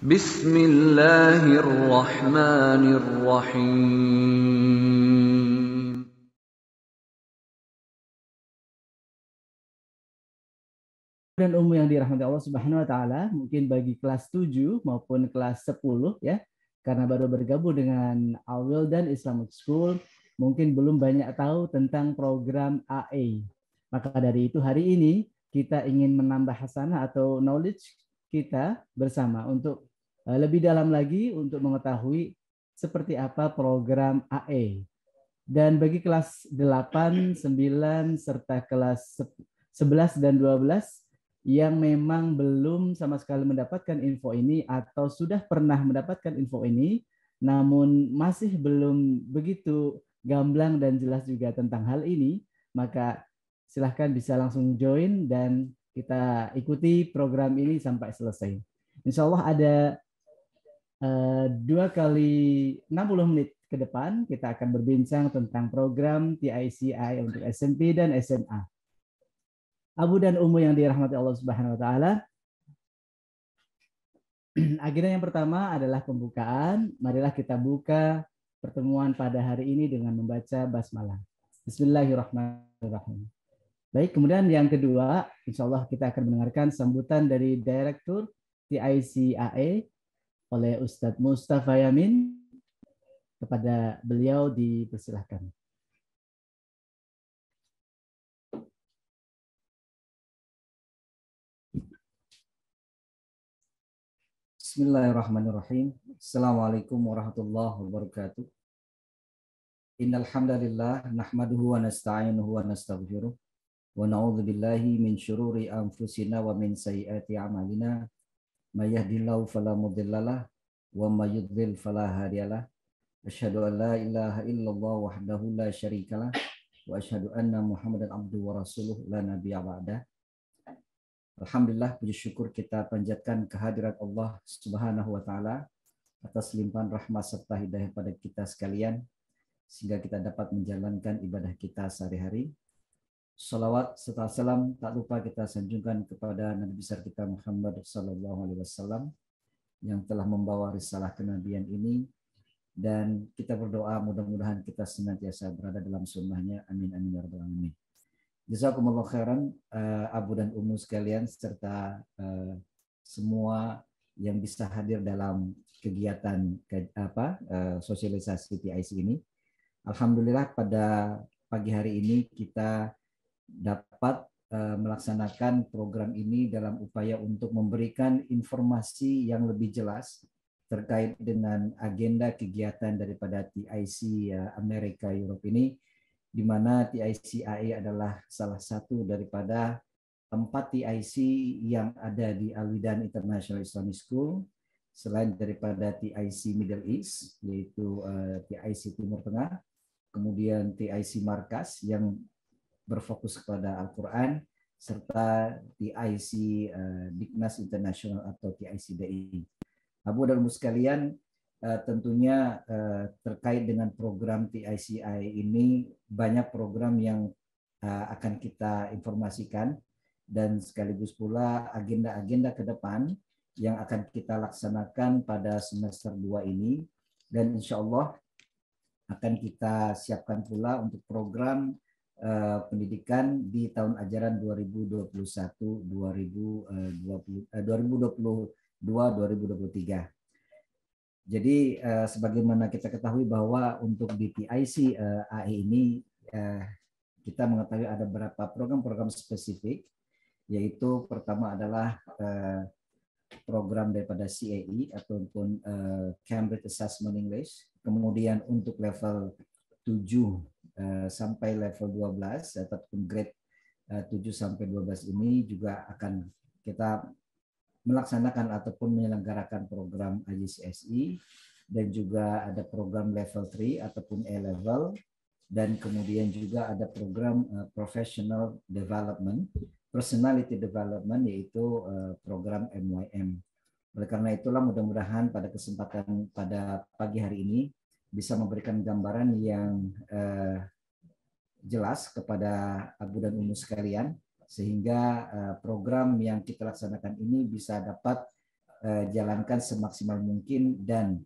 Bismillahirrahmanirrahim. Dan umum yang dirahmati Allah Subhanahu wa taala, mungkin bagi kelas 7 maupun kelas 10 ya, karena baru bergabung dengan Awil dan Islamic School, mungkin belum banyak tahu tentang program AA. Maka dari itu hari ini kita ingin menambah hasanah atau knowledge kita bersama untuk Eh, lebih dalam lagi untuk mengetahui seperti apa program AE. Dan bagi kelas 8, 9, serta kelas 11 dan 12 yang memang belum sama sekali mendapatkan info ini atau sudah pernah mendapatkan info ini, namun masih belum begitu gamblang dan jelas juga tentang hal ini, maka silahkan bisa langsung join dan kita ikuti program ini sampai selesai. Insya Allah ada Eh, dua kali 60 menit ke depan kita akan berbincang tentang program TICI untuk SMP dan SMA. Abu dan Umu yang dirahmati Allah Subhanahu wa taala. Agenda yang pertama adalah pembukaan. Marilah kita buka pertemuan pada hari ini dengan membaca basmalah. Bismillahirrahmanirrahim. Baik, kemudian yang kedua, insya Allah kita akan mendengarkan sambutan dari Direktur TICAE oleh Ustadz Mustafa Yamin. Kepada beliau dipersilahkan. Bismillahirrahmanirrahim. Assalamualaikum warahmatullahi wabarakatuh. Innal hamdalillah nahmaduhu wa nasta'inuhu wa nastaghfiruh wa na'udzu billahi min syururi anfusina wa min sayyiati a'malina may fala mudhillalah wa may fala hadiyalah asyhadu an la ilaha illallah wahdahu la syarikalah wa asyhadu anna muhammadan abduhu wa rasuluh la nabiyya ba'da Alhamdulillah puji syukur kita panjatkan kehadirat Allah Subhanahu wa taala atas limpahan rahmat serta hidayah pada kita sekalian sehingga kita dapat menjalankan ibadah kita sehari-hari Salawat serta salam tak lupa kita sanjungkan kepada Nabi besar kita Muhammad Sallallahu Alaihi Wasallam yang telah membawa risalah kenabian ini dan kita berdoa mudah-mudahan kita senantiasa berada dalam sunnahnya amin amin ya rabbal alamin jazakumullah khairan eh, Abu dan Ummu sekalian serta eh, semua yang bisa hadir dalam kegiatan apa eh, sosialisasi TIC ini alhamdulillah pada pagi hari ini kita dapat eh, melaksanakan program ini dalam upaya untuk memberikan informasi yang lebih jelas terkait dengan agenda kegiatan daripada TIC ya, Amerika Europe ini, di mana TICAE adalah salah satu daripada empat TIC yang ada di Alwidan International Islamic School, selain daripada TIC Middle East, yaitu eh, TIC Timur Tengah, kemudian TIC Markas yang berfokus kepada Al-Quran serta TIC uh, eh, Dignas International atau TICDI. Abu dan Ibu sekalian, eh, tentunya eh, terkait dengan program TICI ini banyak program yang akan kita informasikan dan sekaligus pula agenda-agenda ke depan yang akan kita laksanakan pada semester 2 ini dan insya Allah akan kita siapkan pula untuk program Eh, pendidikan di tahun ajaran 2021 2020 2022 2023. Jadi uh, sebagaimana kita ketahui bahwa untuk BPIC uh, eh, AI e ini uh, kita mengetahui ada beberapa program-program spesifik yaitu pertama adalah uh, program daripada CAE ataupun uh, Cambridge Assessment English. Kemudian untuk level 7 Eh, sampai level 12 ataupun grade 7 eh, sampai 12 ini juga akan kita melaksanakan ataupun menyelenggarakan program IGCSI e, dan juga ada program level 3 ataupun A level dan kemudian juga ada program eh, professional development, personality development yaitu program MYM. Oleh karena itulah mudah-mudahan pada kesempatan pada pagi hari ini bisa memberikan gambaran yang eh, jelas kepada Abu dan Umu sekalian sehingga eh, program yang kita laksanakan ini bisa dapat eh, jalankan semaksimal mungkin dan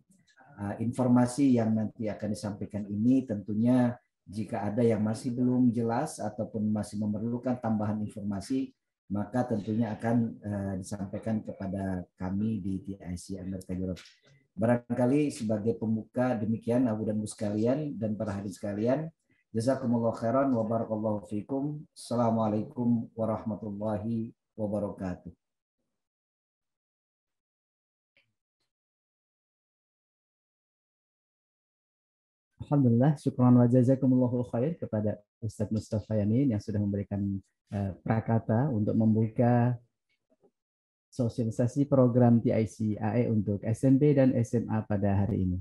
eh, informasi yang nanti akan disampaikan ini tentunya jika ada yang masih belum jelas ataupun masih memerlukan tambahan informasi maka tentunya akan uh, disampaikan kepada kami di TIC Amerika Europe. Barangkali sebagai pembuka demikian Abu dan Bu sekalian dan para hadir sekalian. Jazakumullah khairan wa barakallahu fikum. Assalamualaikum warahmatullahi wabarakatuh. Alhamdulillah, syukuran wa jazakumullahu khair kepada Ustadz Mustafa Yamin yang sudah memberikan uh, prakata untuk membuka sosialisasi program TIC AE untuk SMP dan SMA pada hari ini.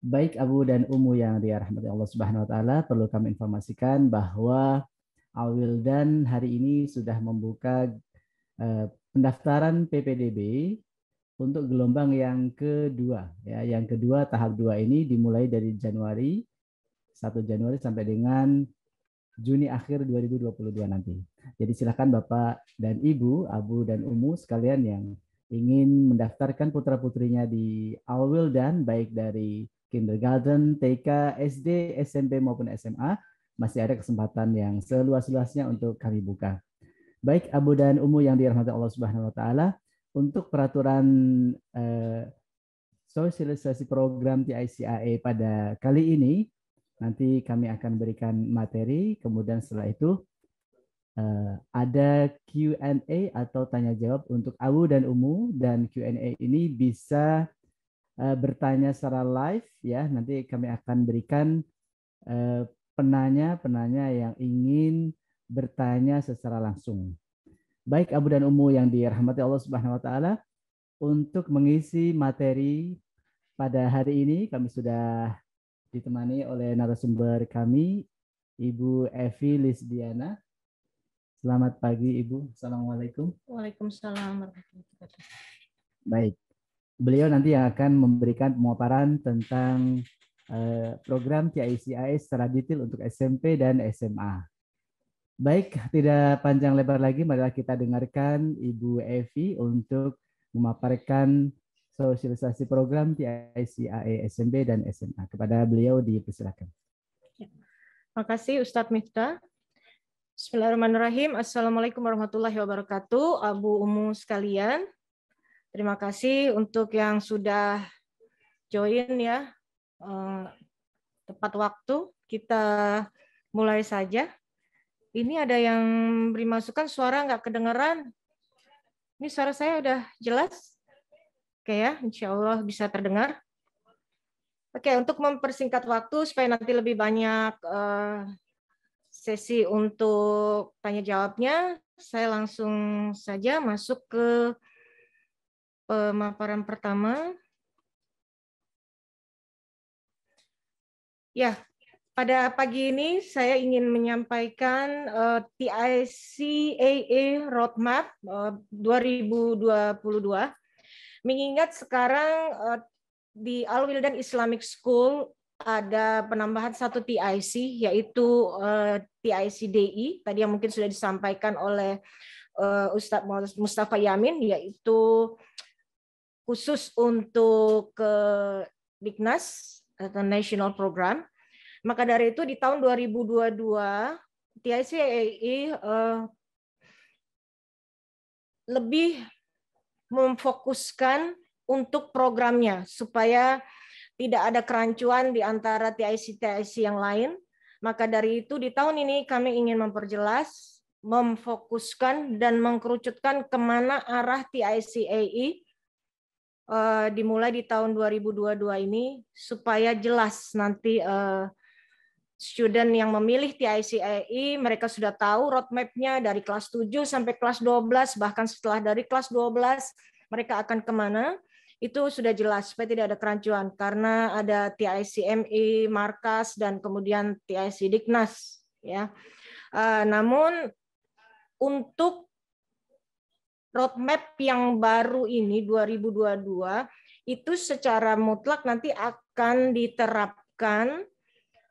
Baik Abu dan Umu yang dirahmati Allah Subhanahu wa taala, perlu kami informasikan bahwa Awil dan hari ini sudah membuka eh, pendaftaran PPDB untuk gelombang yang kedua ya. Yang kedua tahap dua ini dimulai dari Januari 1 Januari sampai dengan Juni akhir 2022 nanti. Jadi silakan Bapak dan Ibu, Abu dan Umu sekalian yang ingin mendaftarkan putra-putrinya di Awil dan baik dari kindergarten, TK, SD, SMP maupun SMA, masih ada kesempatan yang seluas-luasnya untuk kami buka. Baik Abu dan Umu yang dirahmati Allah Subhanahu wa taala, untuk peraturan eh, sosialisasi program TICAE pada kali ini Nanti kami akan berikan materi, kemudian setelah itu eh, ada Q&A atau tanya jawab untuk Abu dan Umu dan Q&A ini bisa eh, bertanya secara live ya. Nanti kami akan berikan penanya-penanya eh, yang ingin bertanya secara langsung. Baik Abu dan Umu yang dirahmati Allah Subhanahu wa taala, untuk mengisi materi pada hari ini kami sudah ditemani oleh narasumber kami, Ibu Evi Lisdiana. Selamat pagi Ibu, Assalamualaikum. Waalaikumsalam Baik, beliau nanti yang akan memberikan pemaparan tentang eh, program TICIS secara detail untuk SMP dan SMA. Baik, tidak panjang lebar lagi, marilah kita dengarkan Ibu Evi untuk memaparkan sosialisasi program TICAE SMP dan SMA. Kepada beliau dipersilakan. Ya. Terima kasih Ustadz Miftah. Bismillahirrahmanirrahim. Assalamualaikum warahmatullahi wabarakatuh. Abu Umu sekalian. Terima kasih untuk yang sudah join ya. Eh, tepat waktu kita mulai saja. Ini ada yang beri masukan suara nggak kedengeran. Ini suara saya udah jelas? Oke ya, insya Allah bisa terdengar. Oke, untuk mempersingkat waktu supaya nanti lebih banyak eh, sesi untuk tanya jawabnya, saya langsung saja masuk ke pemaparan pertama. Ya, pada pagi ini saya ingin menyampaikan uh, eh, TICAA Roadmap eh, uh, 2022 Mengingat sekarang eh, di Al Wildan Islamic School ada penambahan satu TIC yaitu eh, TIC DI tadi yang mungkin sudah disampaikan oleh eh, Ustadz Mustafa Yamin yaitu khusus untuk ke Dignas atau National Program. Maka dari itu di tahun 2022 TIC e, eh, lebih memfokuskan untuk programnya supaya tidak ada kerancuan di antara TIC-TIC yang lain. Maka dari itu di tahun ini kami ingin memperjelas, memfokuskan, dan mengkerucutkan kemana arah TIC-AI e, eh, dimulai di tahun 2022 ini supaya jelas nanti eh, student yang memilih TICAI e, mereka sudah tahu roadmap-nya dari kelas 7 sampai kelas 12 bahkan setelah dari kelas 12 mereka akan kemana itu sudah jelas supaya tidak ada kerancuan karena ada TICMI e, Markas dan kemudian TIC Diknas ya uh, namun untuk roadmap yang baru ini 2022 itu secara mutlak nanti akan diterapkan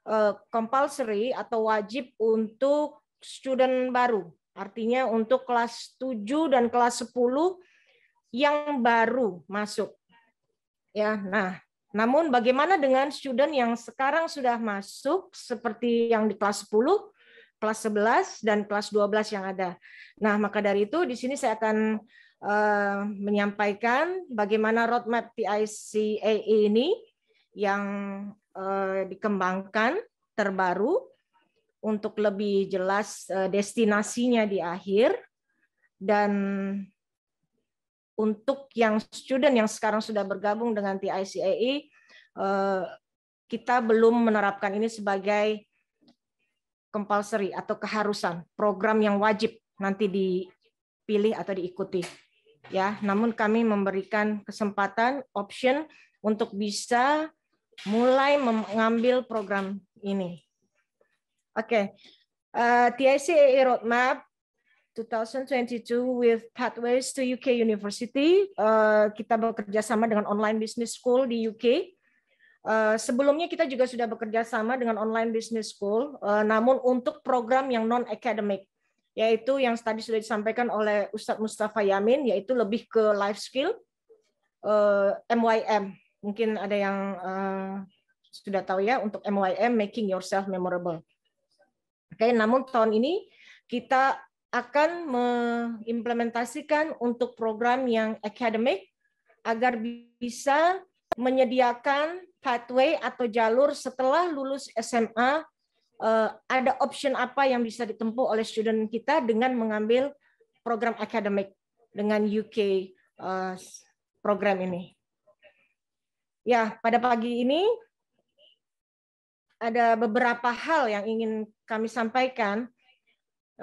Eh, compulsory atau wajib untuk student baru. Artinya untuk kelas 7 dan kelas 10 yang baru masuk. Ya, nah, namun bagaimana dengan student yang sekarang sudah masuk seperti yang di kelas 10, kelas 11 dan kelas 12 yang ada. Nah, maka dari itu di sini saya akan uh, menyampaikan bagaimana roadmap PICAE ini yang Eh, dikembangkan terbaru untuk lebih jelas eh, destinasinya di akhir dan untuk yang student yang sekarang sudah bergabung dengan TICAE eh, kita belum menerapkan ini sebagai compulsory atau keharusan program yang wajib nanti dipilih atau diikuti ya namun kami memberikan kesempatan option untuk bisa mulai mengambil program ini. Oke, okay. uh, eh, Roadmap 2022 with Pathways to UK University. Uh, kita bekerja sama dengan Online Business School di UK. Uh, eh, sebelumnya kita juga sudah bekerja sama dengan Online Business School, uh, namun untuk program yang non academic, yaitu yang tadi sudah disampaikan oleh Ustadz Mustafa Yamin, yaitu lebih ke life skill uh, MYM mungkin ada yang uh, sudah tahu ya untuk MYM Making Yourself Memorable. Oke, okay, namun tahun ini kita akan mengimplementasikan untuk program yang akademik agar bisa menyediakan pathway atau jalur setelah lulus SMA eh, ada option apa yang bisa ditempuh oleh student kita dengan mengambil program akademik dengan UK eh, program ini. Ya, pada pagi ini ada beberapa hal yang ingin kami sampaikan.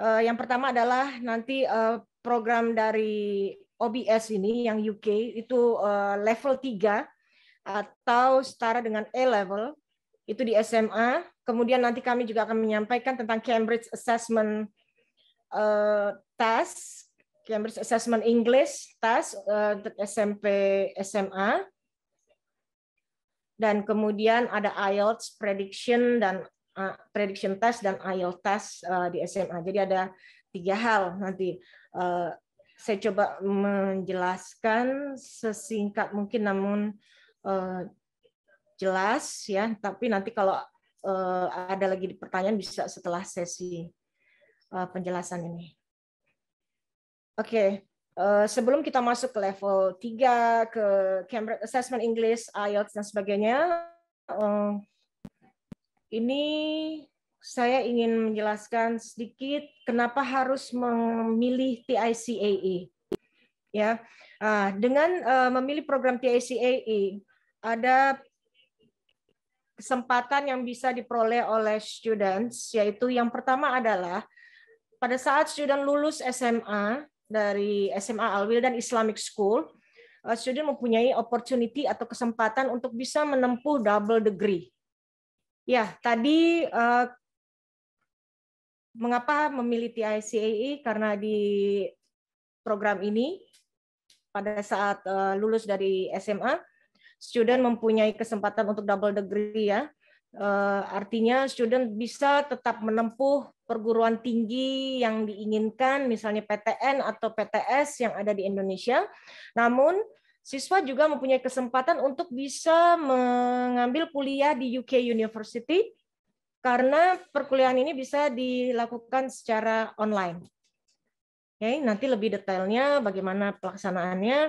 Eh, yang pertama adalah nanti eh, program dari OBS ini yang UK itu eh, level 3 atau setara dengan A level itu di SMA. Kemudian nanti kami juga akan menyampaikan tentang Cambridge Assessment Test, Cambridge Assessment English Test uh, untuk SMP SMA dan kemudian ada IELTS prediction dan uh, prediction test dan IELTS test uh, di SMA. Jadi ada tiga hal nanti. Uh, saya coba menjelaskan sesingkat mungkin namun uh, jelas ya. Tapi nanti kalau uh, ada lagi pertanyaan bisa setelah sesi uh, penjelasan ini. Oke, okay. Eh, sebelum kita masuk ke level 3, ke Cambridge Assessment English, IELTS, dan sebagainya, eh, ini saya ingin menjelaskan sedikit kenapa harus memilih TICAE. Ya, ah, dengan eh, memilih program TICAE, ada kesempatan yang bisa diperoleh oleh students, yaitu yang pertama adalah pada saat student lulus SMA, dari SMA Alwil dan Islamic School, eh, student mempunyai opportunity atau kesempatan untuk bisa menempuh double degree. Ya, tadi eh, mengapa memilih TICAE karena di program ini pada saat eh, lulus dari SMA, student mempunyai kesempatan untuk double degree ya. Eh, artinya student bisa tetap menempuh perguruan tinggi yang diinginkan, misalnya PTN atau PTS yang ada di Indonesia. Namun siswa juga mempunyai kesempatan untuk bisa mengambil kuliah di UK University karena perkuliahan ini bisa dilakukan secara online. Oke, nanti lebih detailnya bagaimana pelaksanaannya.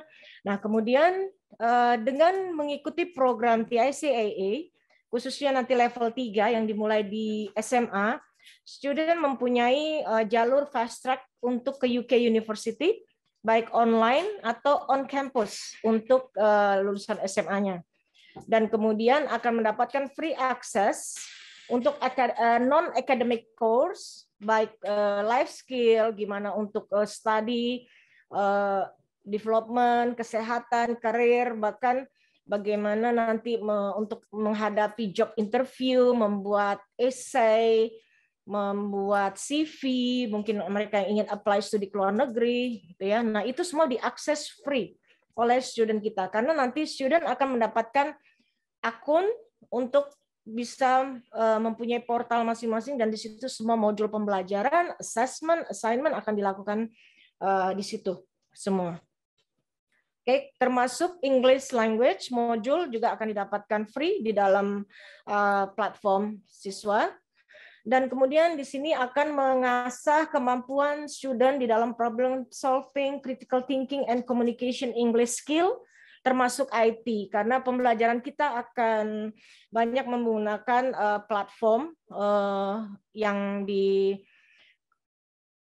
Nah, kemudian eh, dengan mengikuti program TICAA, khususnya nanti level 3 yang dimulai di SMA, student mempunyai uh, jalur fast track untuk ke UK University, baik online atau on campus untuk uh, lulusan SMA-nya. Dan kemudian akan mendapatkan free access untuk eh, non-academic course, baik life skill, gimana untuk study, development, kesehatan, karir, bahkan bagaimana nanti me, untuk menghadapi job interview, membuat esai, membuat CV, mungkin mereka yang ingin apply studi ke luar negeri, gitu ya. Nah itu semua diakses free oleh student kita karena nanti student akan mendapatkan akun untuk bisa e, mempunyai portal masing-masing dan di situ semua modul pembelajaran, assessment, assignment akan dilakukan e, di situ semua. Oke, okay, termasuk English language module juga akan didapatkan free di dalam uh, platform siswa. Dan kemudian di sini akan mengasah kemampuan student di dalam problem solving, critical thinking, and communication English skill, termasuk IT. Karena pembelajaran kita akan banyak menggunakan uh, platform uh, yang di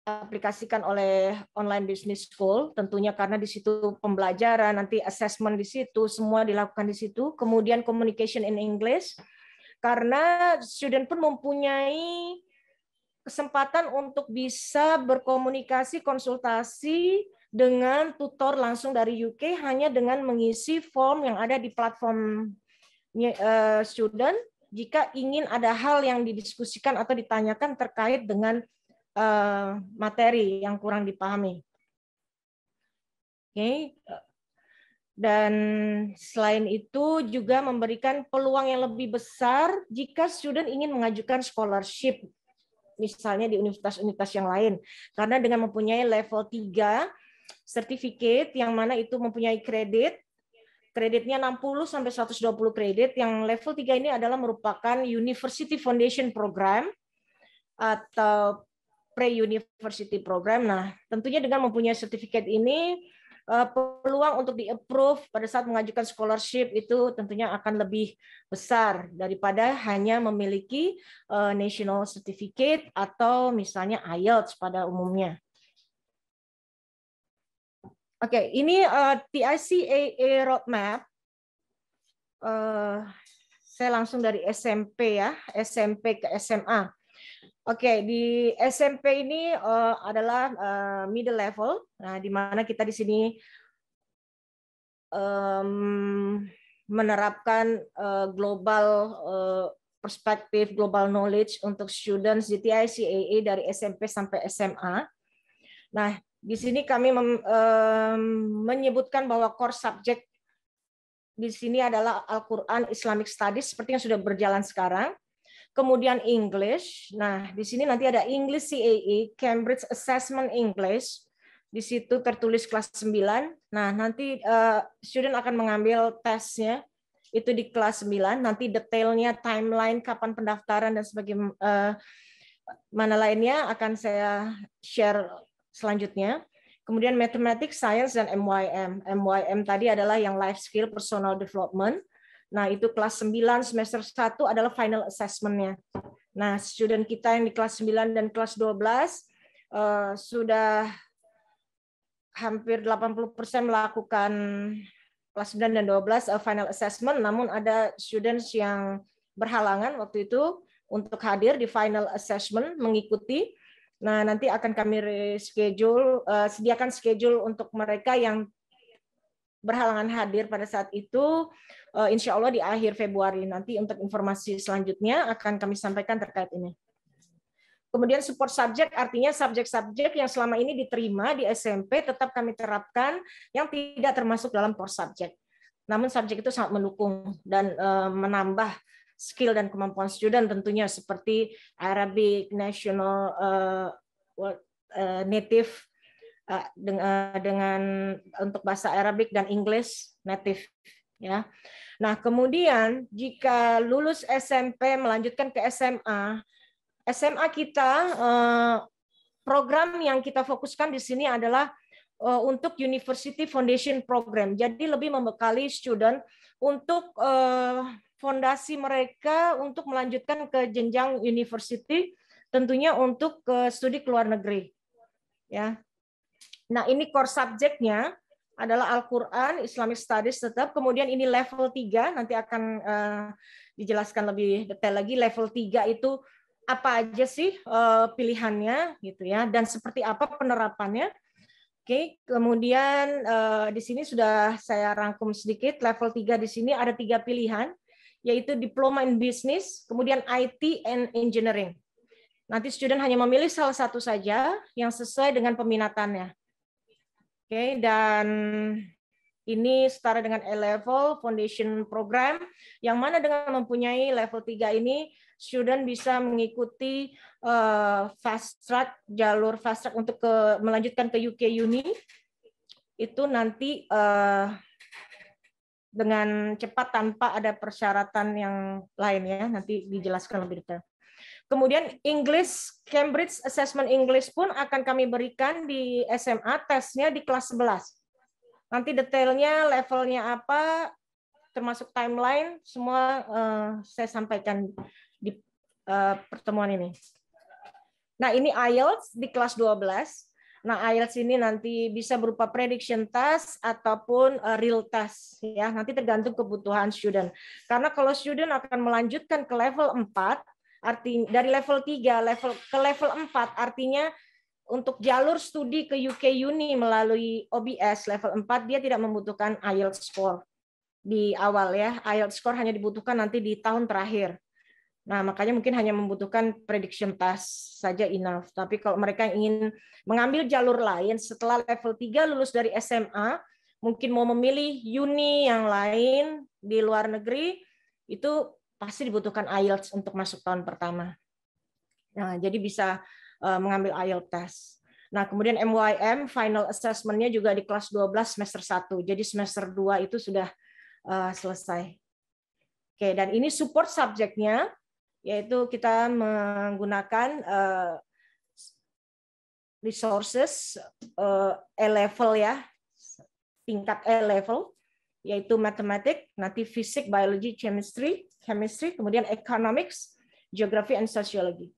diaplikasikan oleh online business school tentunya karena di situ pembelajaran nanti assessment di situ semua dilakukan di situ kemudian communication in English karena student pun mempunyai kesempatan untuk bisa berkomunikasi konsultasi dengan tutor langsung dari UK hanya dengan mengisi form yang ada di platform eh, student jika ingin ada hal yang didiskusikan atau ditanyakan terkait dengan Eh, materi yang kurang dipahami. Oke. Dan selain itu juga memberikan peluang yang lebih besar jika student ingin mengajukan scholarship misalnya di universitas-universitas yang lain. Karena dengan mempunyai level 3 sertifikat yang mana itu mempunyai kredit kreditnya 60 sampai 120 kredit yang level 3 ini adalah merupakan University Foundation Program atau pre-university program. Nah, tentunya dengan mempunyai sertifikat ini, eh, peluang untuk di-approve pada saat mengajukan scholarship itu tentunya akan lebih besar daripada hanya memiliki eh, national certificate atau misalnya IELTS pada umumnya. Oke, okay, ini uh, eh, TICAA roadmap. Uh, saya langsung dari SMP ya, SMP ke SMA. Oke, di SMP ini uh, adalah uh, middle level. Nah, di mana kita di sini um, menerapkan uh, global uh, perspektif, global knowledge untuk students GTI CAA dari SMP sampai SMA. Nah, di sini kami mem, um, menyebutkan bahwa core subject di sini adalah Al-Qur'an Islamic Studies seperti yang sudah berjalan sekarang kemudian English. Nah, di sini nanti ada English CAE, Cambridge Assessment English. Di situ tertulis kelas 9. Nah, nanti uh, student akan mengambil tesnya itu di kelas 9. Nanti detailnya timeline kapan pendaftaran dan sebagainya uh, mana lainnya akan saya share selanjutnya. Kemudian Mathematics, science dan MYM. MYM tadi adalah yang life skill, personal development. Nah, itu kelas 9 semester 1 adalah final assessment-nya. Nah, student kita yang di kelas 9 dan kelas 12 uh, eh, sudah hampir 80% melakukan kelas 9 dan 12 uh, eh, final assessment, namun ada students yang berhalangan waktu itu untuk hadir di final assessment mengikuti. Nah, nanti akan kami reschedule uh, sediakan schedule untuk mereka yang berhalangan hadir pada saat itu. Eh, insya Allah di akhir Februari nanti untuk informasi selanjutnya akan kami sampaikan terkait ini. Kemudian support subject artinya subjek-subjek yang selama ini diterima di SMP tetap kami terapkan yang tidak termasuk dalam core subject. Namun subjek itu sangat mendukung dan eh, menambah skill dan kemampuan student tentunya seperti Arabic, national, uh, native, Eh, eh, dengan, untuk bahasa Arabik dan Inggris native ya. Nah, kemudian jika lulus SMP melanjutkan ke SMA, SMA kita eh, program yang kita fokuskan di sini adalah untuk University Foundation Program. Jadi lebih membekali student untuk fondasi mereka untuk melanjutkan ke jenjang university tentunya untuk ke studi ke luar negeri. Ya. Nah, ini core subjeknya adalah Al-Quran, Islamic Studies tetap. Kemudian ini level 3, nanti akan uh, dijelaskan lebih detail lagi. Level 3 itu apa aja sih uh, pilihannya gitu ya dan seperti apa penerapannya. Oke, kemudian uh, di sini sudah saya rangkum sedikit level 3 di sini ada tiga pilihan yaitu diploma in business, kemudian IT and engineering. Nanti student hanya memilih salah satu saja yang sesuai dengan peminatannya okay, dan ini setara dengan A-level foundation program yang mana dengan mempunyai level 3 ini student bisa mengikuti uh, fast track jalur fast track untuk ke melanjutkan ke UK Uni itu nanti uh, dengan cepat tanpa ada persyaratan yang lain ya nanti dijelaskan lebih detail. Kemudian English Cambridge Assessment English pun akan kami berikan di SMA tesnya di kelas 11. Nanti detailnya levelnya apa termasuk timeline semua uh, saya sampaikan di uh, pertemuan ini. Nah, ini IELTS di kelas 12. Nah, IELTS ini nanti bisa berupa prediction test ataupun eh, real test ya. Nanti tergantung kebutuhan student. Karena kalau student akan melanjutkan ke level 4 Arti dari level 3 level ke level 4 artinya untuk jalur studi ke UK Uni melalui OBS level 4 dia tidak membutuhkan IELTS score di awal ya. IELTS score hanya dibutuhkan nanti di tahun terakhir. Nah, makanya mungkin hanya membutuhkan prediction test saja enough. Tapi kalau mereka ingin mengambil jalur lain setelah level 3 lulus dari SMA, mungkin mau memilih uni yang lain di luar negeri, itu pasti dibutuhkan IELTS untuk masuk tahun pertama. Nah, jadi bisa eh, mengambil IELTS test. Nah, kemudian MYM final assessment-nya juga di kelas 12 semester 1. Jadi semester 2 itu sudah eh, selesai. Oke, dan ini support subjeknya yaitu kita menggunakan eh, resources uh, level ya, tingkat A level yaitu matematik, nanti fisik, biologi, chemistry, chemistry, kemudian economics, geography, and sociology.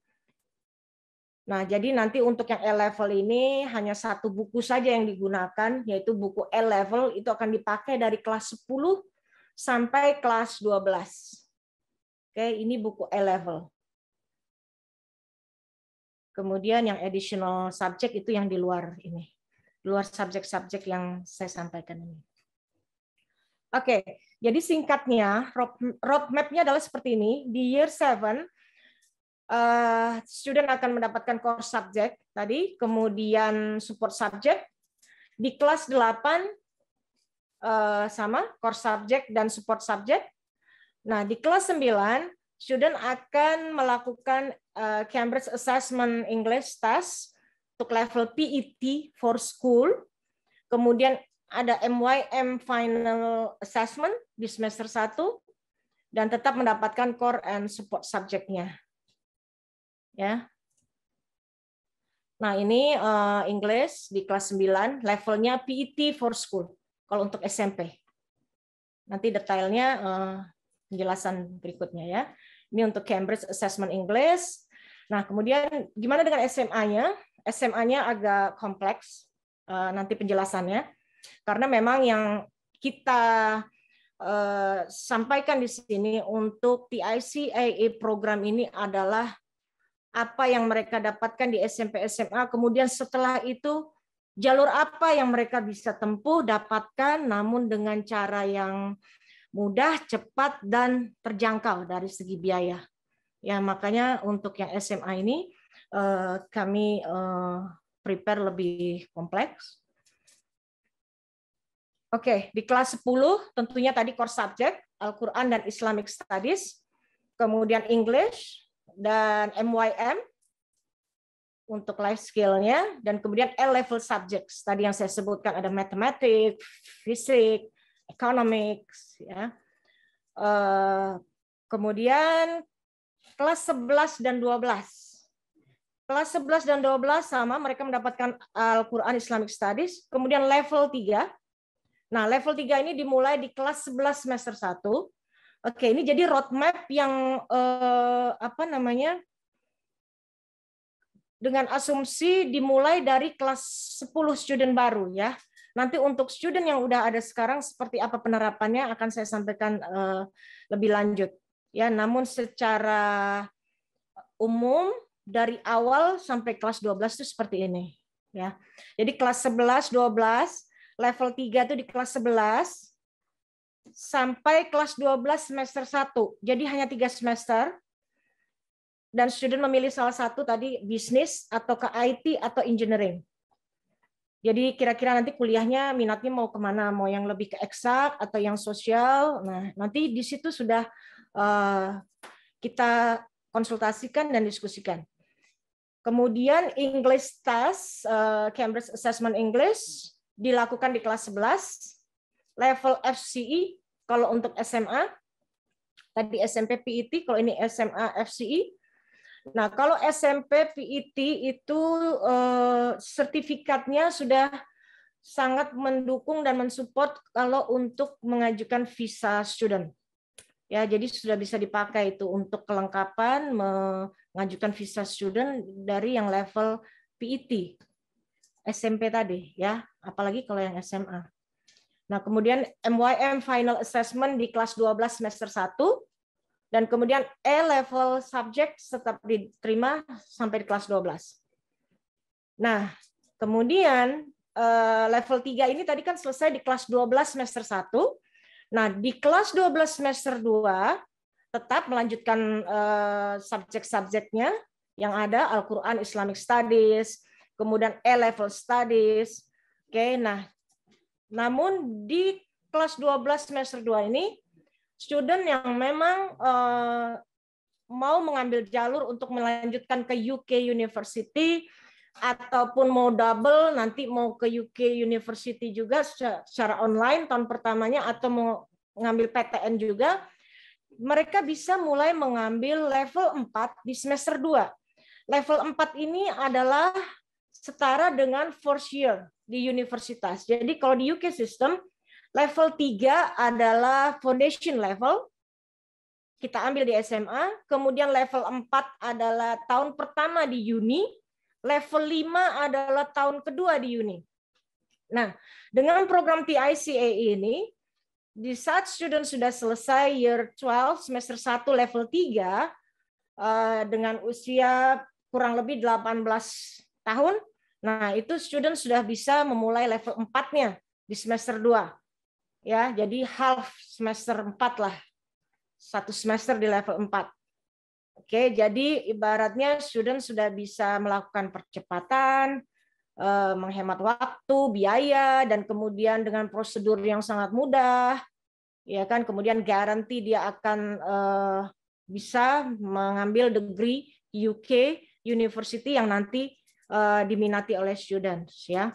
Nah, jadi nanti untuk yang l level ini hanya satu buku saja yang digunakan, yaitu buku l level itu akan dipakai dari kelas 10 sampai kelas 12. Oke, ini buku l level Kemudian yang additional subject itu yang di luar ini. luar subjek-subjek yang saya sampaikan ini. Oke, jadi singkatnya, roadmapnya roadmap-nya adalah seperti ini. Di year 7, uh, eh, student akan mendapatkan core subject tadi, kemudian support subject. Di kelas delapan uh, sama, core subject dan support subject. Nah, di kelas sembilan student akan melakukan uh, Cambridge Assessment English Test untuk level PET for school, kemudian ada MYM final assessment di semester 1 dan tetap mendapatkan core and support subjeknya. Ya. Nah, ini uh, eh, English di kelas 9, levelnya PET for school kalau untuk SMP. Nanti detailnya uh, penjelasan berikutnya ya. Ini untuk Cambridge Assessment English. Nah, kemudian gimana dengan SMA-nya? SMA-nya agak kompleks uh, nanti penjelasannya karena memang yang kita eh, sampaikan di sini untuk TICAE program ini adalah apa yang mereka dapatkan di SMP SMA, kemudian setelah itu jalur apa yang mereka bisa tempuh, dapatkan, namun dengan cara yang mudah, cepat, dan terjangkau dari segi biaya. Ya, makanya untuk yang SMA ini eh, kami eh, prepare lebih kompleks Oke, di kelas 10 tentunya tadi core subject, Al-Quran dan Islamic Studies, kemudian English dan MYM untuk life skill-nya, dan kemudian L-level subjects. Tadi yang saya sebutkan ada matematik, fisik, economics. ya. Eh, kemudian kelas 11 dan 12. Kelas 11 dan 12 sama, mereka mendapatkan Al-Quran Islamic Studies, kemudian level 3, Nah, level 3 ini dimulai di kelas 11 semester 1. Oke, ini jadi roadmap yang eh, apa namanya? dengan asumsi dimulai dari kelas 10 student baru ya. Nanti untuk student yang udah ada sekarang seperti apa penerapannya akan saya sampaikan eh, lebih lanjut. Ya, namun secara umum dari awal sampai kelas 12 itu seperti ini ya. Jadi kelas 11, 12 level 3 itu di kelas 11 sampai kelas 12 semester 1. Jadi hanya 3 semester. Dan student memilih salah satu tadi bisnis atau ke IT atau engineering. Jadi kira-kira nanti kuliahnya minatnya mau kemana? Mau yang lebih ke eksak atau yang sosial? Nah nanti di situ sudah eh, kita konsultasikan dan diskusikan. Kemudian English test, eh, Cambridge Assessment English, dilakukan di kelas 11, level FCI kalau untuk SMA, tadi SMP PIT, kalau ini SMA FCI. Nah, kalau SMP PIT itu eh, sertifikatnya sudah sangat mendukung dan mensupport kalau untuk mengajukan visa student. Ya, jadi sudah bisa dipakai itu untuk kelengkapan mengajukan visa student dari yang level PIT. SMP tadi ya, apalagi kalau yang SMA. Nah, kemudian MYM final assessment di kelas 12 semester 1 dan kemudian A e level subject tetap diterima sampai di kelas 12. Nah, kemudian e, level 3 ini tadi kan selesai di kelas 12 semester 1. Nah, di kelas 12 semester 2 tetap melanjutkan e, subjek-subjeknya yang ada Al-Qur'an, Islamic Studies, kemudian A level studies. Oke, okay, nah namun di kelas 12 semester 2 ini student yang memang uh, mau mengambil jalur untuk melanjutkan ke UK University ataupun mau double nanti mau ke UK University juga secara online tahun pertamanya atau mau mengambil PTN juga mereka bisa mulai mengambil level 4 di semester 2. Level 4 ini adalah setara dengan first year di universitas. Jadi kalau di UK system, level 3 adalah foundation level, kita ambil di SMA, kemudian level 4 adalah tahun pertama di uni, level 5 adalah tahun kedua di uni. Nah, dengan program TICA ini, di saat student sudah selesai year 12 semester 1 level 3 eh, dengan usia kurang lebih 18 tahun, Nah, itu student sudah bisa memulai level 4-nya di semester 2. Ya, jadi half semester 4 lah. Satu semester di level 4. Oke, jadi ibaratnya student sudah bisa melakukan percepatan, eh, menghemat waktu, biaya, dan kemudian dengan prosedur yang sangat mudah, ya kan. Kemudian garanti dia akan eh, bisa mengambil degree UK University yang nanti Eh, diminati oleh students ya.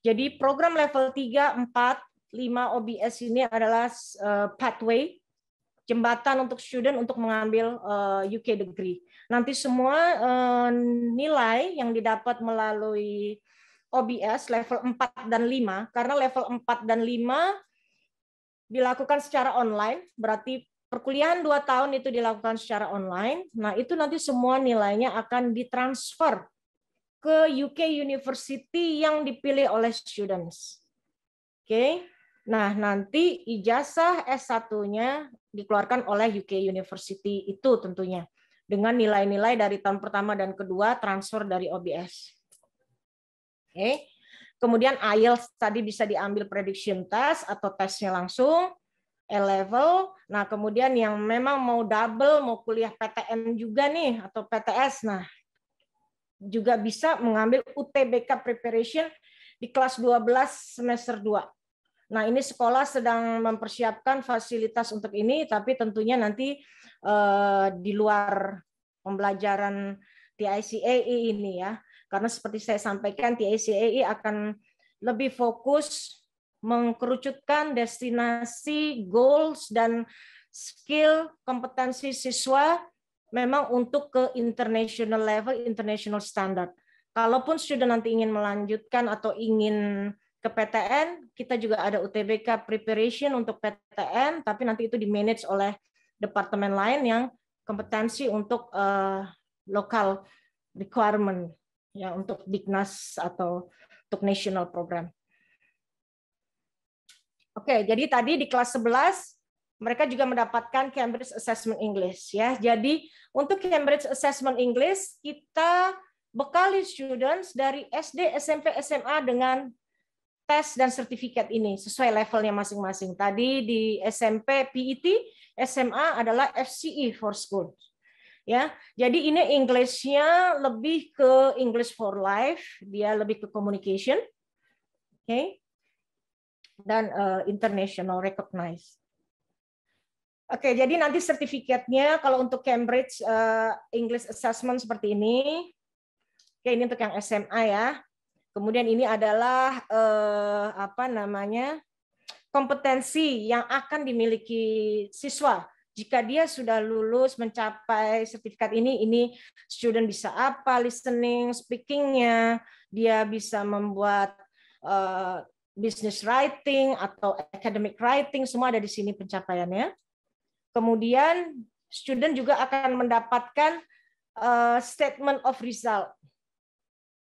Jadi program level 3, 4, 5 OBS ini adalah uh, pathway jembatan untuk student untuk mengambil uh, eh, UK degree. Nanti semua uh, nilai yang didapat melalui OBS level 4 dan 5 karena level 4 dan 5 dilakukan secara online, berarti perkuliahan 2 tahun itu dilakukan secara online. Nah, itu nanti semua nilainya akan ditransfer ke UK University yang dipilih oleh students. Oke. Okay? Nah, nanti ijazah S1-nya dikeluarkan oleh UK University itu tentunya dengan nilai-nilai dari tahun pertama dan kedua transfer dari OBS. Oke. Okay. Kemudian IELTS tadi bisa diambil prediction test atau tesnya langsung. A-level. Nah, kemudian yang memang mau double, mau kuliah PTN juga nih, atau PTS. Nah, juga bisa mengambil UTBK preparation di kelas 12 semester 2. Nah, ini sekolah sedang mempersiapkan fasilitas untuk ini tapi tentunya nanti eh, di luar pembelajaran TICAE ini ya. Karena seperti saya sampaikan TICAE akan lebih fokus mengkerucutkan destinasi, goals dan skill kompetensi siswa memang untuk ke international level, international standard. Kalaupun sudah nanti ingin melanjutkan atau ingin ke PTN, kita juga ada UTBK preparation untuk PTN, tapi nanti itu di manage oleh departemen lain yang kompetensi untuk uh, eh, lokal requirement ya untuk Dignas atau untuk national program. Oke, jadi tadi di kelas 11 mereka juga mendapatkan Cambridge Assessment English ya. Jadi untuk Cambridge Assessment English kita bekali students dari SD, SMP, SMA dengan tes dan sertifikat ini sesuai levelnya masing-masing. Tadi di SMP PET, SMA adalah FCE for school. Ya, jadi ini English-nya lebih ke English for life, dia lebih ke communication. Oke. Okay? Dan uh, international recognized. Oke, jadi nanti sertifikatnya kalau untuk Cambridge eh, English Assessment seperti ini. Oke, ini untuk yang SMA ya. Kemudian ini adalah eh, apa namanya kompetensi yang akan dimiliki siswa jika dia sudah lulus mencapai sertifikat ini. Ini student bisa apa listening, speakingnya, dia bisa membuat eh, business writing atau academic writing semua ada di sini pencapaiannya. Kemudian student juga akan mendapatkan uh, statement of result.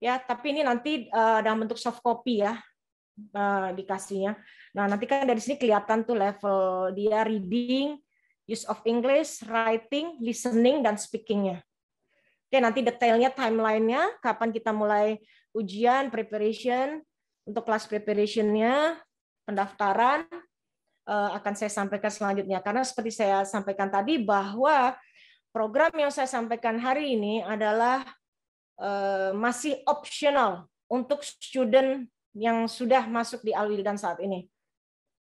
Ya, tapi ini nanti uh, dalam bentuk soft copy ya uh, dikasihnya. Nah, nanti kan dari sini kelihatan tuh level dia reading, use of English, writing, listening dan speakingnya. Oke, nanti detailnya timelinenya, kapan kita mulai ujian, preparation, untuk kelas preparationnya, pendaftaran, Eh, akan saya sampaikan selanjutnya. Karena seperti saya sampaikan tadi bahwa program yang saya sampaikan hari ini adalah eh, masih optional untuk student yang sudah masuk di Alwildan saat ini.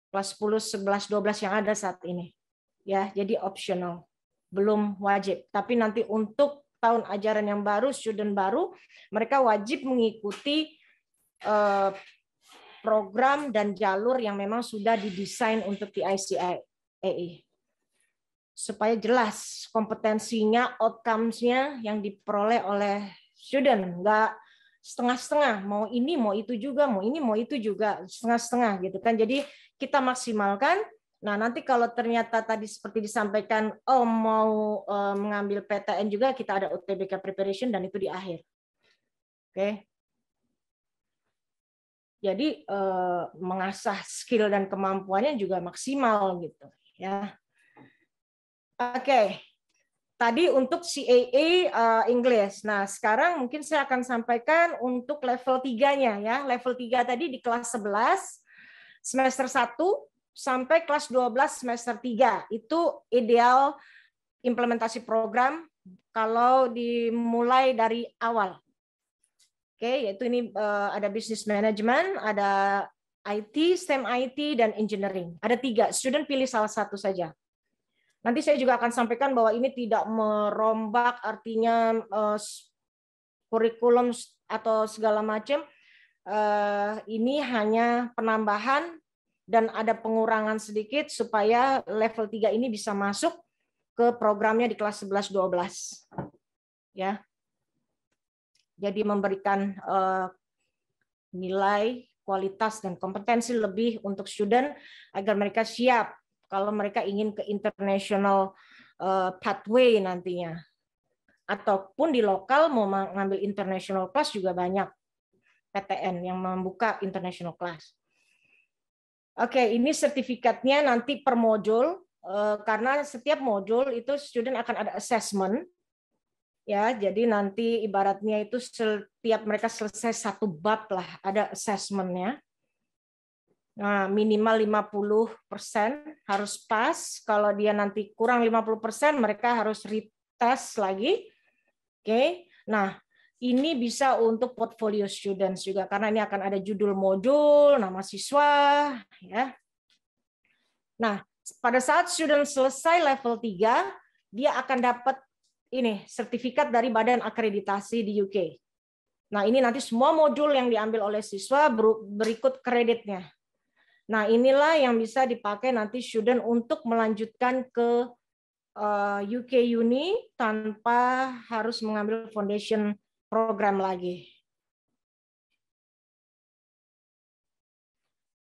Kelas 10, 11, 12 yang ada saat ini. Ya, jadi optional. Belum wajib. Tapi nanti untuk tahun ajaran yang baru, student baru, mereka wajib mengikuti eh, program dan jalur yang memang sudah didesain untuk di ICIE. Supaya jelas kompetensinya, outcomes-nya yang diperoleh oleh student. Nggak setengah-setengah, mau ini, mau itu juga, mau ini, mau itu juga, setengah-setengah gitu kan. Jadi kita maksimalkan. Nah nanti kalau ternyata tadi seperti disampaikan, oh mau eh, mengambil PTN juga, kita ada UTBK preparation dan itu di akhir. Oke. Okay jadi eh, mengasah skill dan kemampuannya juga maksimal gitu ya oke okay. tadi untuk CAA uh, eh, English nah sekarang mungkin saya akan sampaikan untuk level tiganya ya level tiga tadi di kelas 11 semester 1 sampai kelas 12 semester 3 itu ideal implementasi program kalau dimulai dari awal Oke, okay, yaitu ini uh, ada business management, ada IT, STEM IT, dan engineering. Ada tiga, student pilih salah satu saja. Nanti saya juga akan sampaikan bahwa ini tidak merombak artinya uh, kurikulum atau segala macam. Uh, ini hanya penambahan dan ada pengurangan sedikit supaya level 3 ini bisa masuk ke programnya di kelas 11 12. Ya jadi memberikan eh, nilai kualitas dan kompetensi lebih untuk student agar mereka siap kalau mereka ingin ke international eh, pathway nantinya ataupun di lokal mau mengambil international class juga banyak PTN yang membuka international class. Oke, okay, ini sertifikatnya nanti per modul eh, karena setiap modul itu student akan ada assessment ya jadi nanti ibaratnya itu setiap mereka selesai satu bab lah ada assessmentnya nah, minimal 50% harus pas kalau dia nanti kurang 50% mereka harus retest lagi oke nah ini bisa untuk portfolio students juga karena ini akan ada judul modul nama siswa ya nah pada saat student selesai level 3 dia akan dapat ini sertifikat dari badan akreditasi di UK. Nah, ini nanti semua modul yang diambil oleh siswa berikut kreditnya. Nah, inilah yang bisa dipakai nanti student untuk melanjutkan ke eh, UK Uni tanpa harus mengambil foundation program lagi.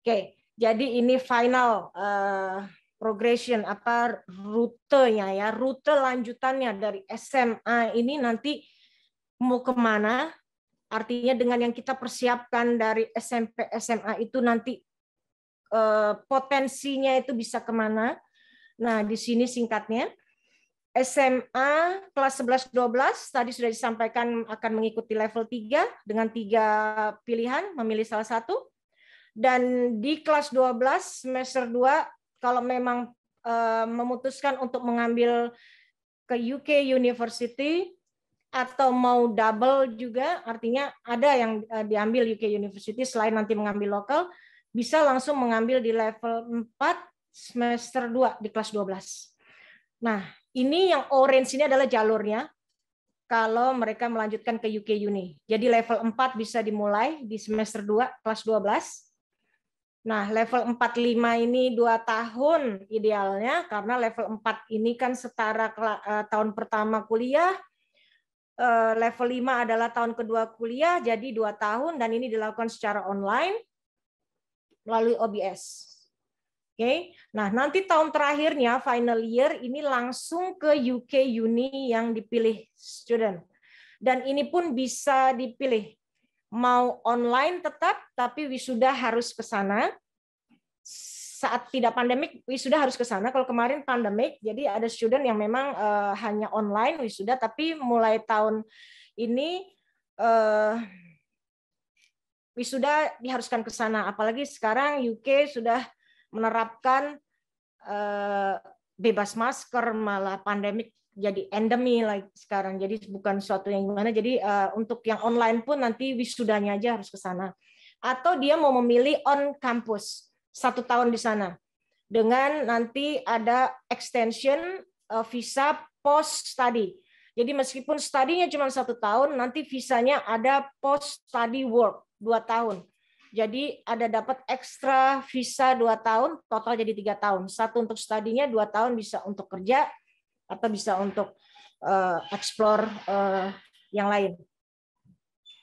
Oke, jadi ini final eh, progression apa rutenya ya rute lanjutannya dari SMA ini nanti mau kemana artinya dengan yang kita persiapkan dari SMP SMA itu nanti eh, potensinya itu bisa kemana nah di sini singkatnya SMA kelas 11 12 tadi sudah disampaikan akan mengikuti level 3 dengan tiga pilihan memilih salah satu dan di kelas 12 semester 2 kalau memang eh, memutuskan untuk mengambil ke UK University atau mau double juga artinya ada yang eh, diambil UK University selain nanti mengambil lokal bisa langsung mengambil di level 4 semester 2 di kelas 12. Nah, ini yang orange ini adalah jalurnya kalau mereka melanjutkan ke UK Uni. Jadi level 4 bisa dimulai di semester 2 kelas 12 Nah, level 45 ini dua tahun idealnya karena level 4 ini kan setara eh, tahun pertama kuliah, eh, level 5 adalah tahun kedua kuliah, jadi dua tahun dan ini dilakukan secara online melalui OBS. Oke. Okay? Nah, nanti tahun terakhirnya final year ini langsung ke UK Uni yang dipilih student. Dan ini pun bisa dipilih mau online tetap tapi wisuda harus ke sana. Saat tidak pandemik, wisuda harus ke sana. Kalau kemarin pandemik, jadi ada student yang memang uh, hanya online wisuda, tapi mulai tahun ini uh, wisuda diharuskan ke sana. Apalagi sekarang UK sudah menerapkan uh, bebas masker, malah pandemik jadi endemi like sekarang. Jadi bukan suatu yang gimana. Jadi uh, untuk yang online pun nanti wisudanya aja harus ke sana atau dia mau memilih on campus satu tahun di sana dengan nanti ada extension eh, visa post study. Jadi meskipun studinya cuma satu tahun, nanti visanya ada post study work dua tahun. Jadi ada dapat ekstra visa dua tahun, total jadi tiga tahun. Satu untuk studinya, dua tahun bisa untuk kerja atau bisa untuk uh, explore uh, yang lain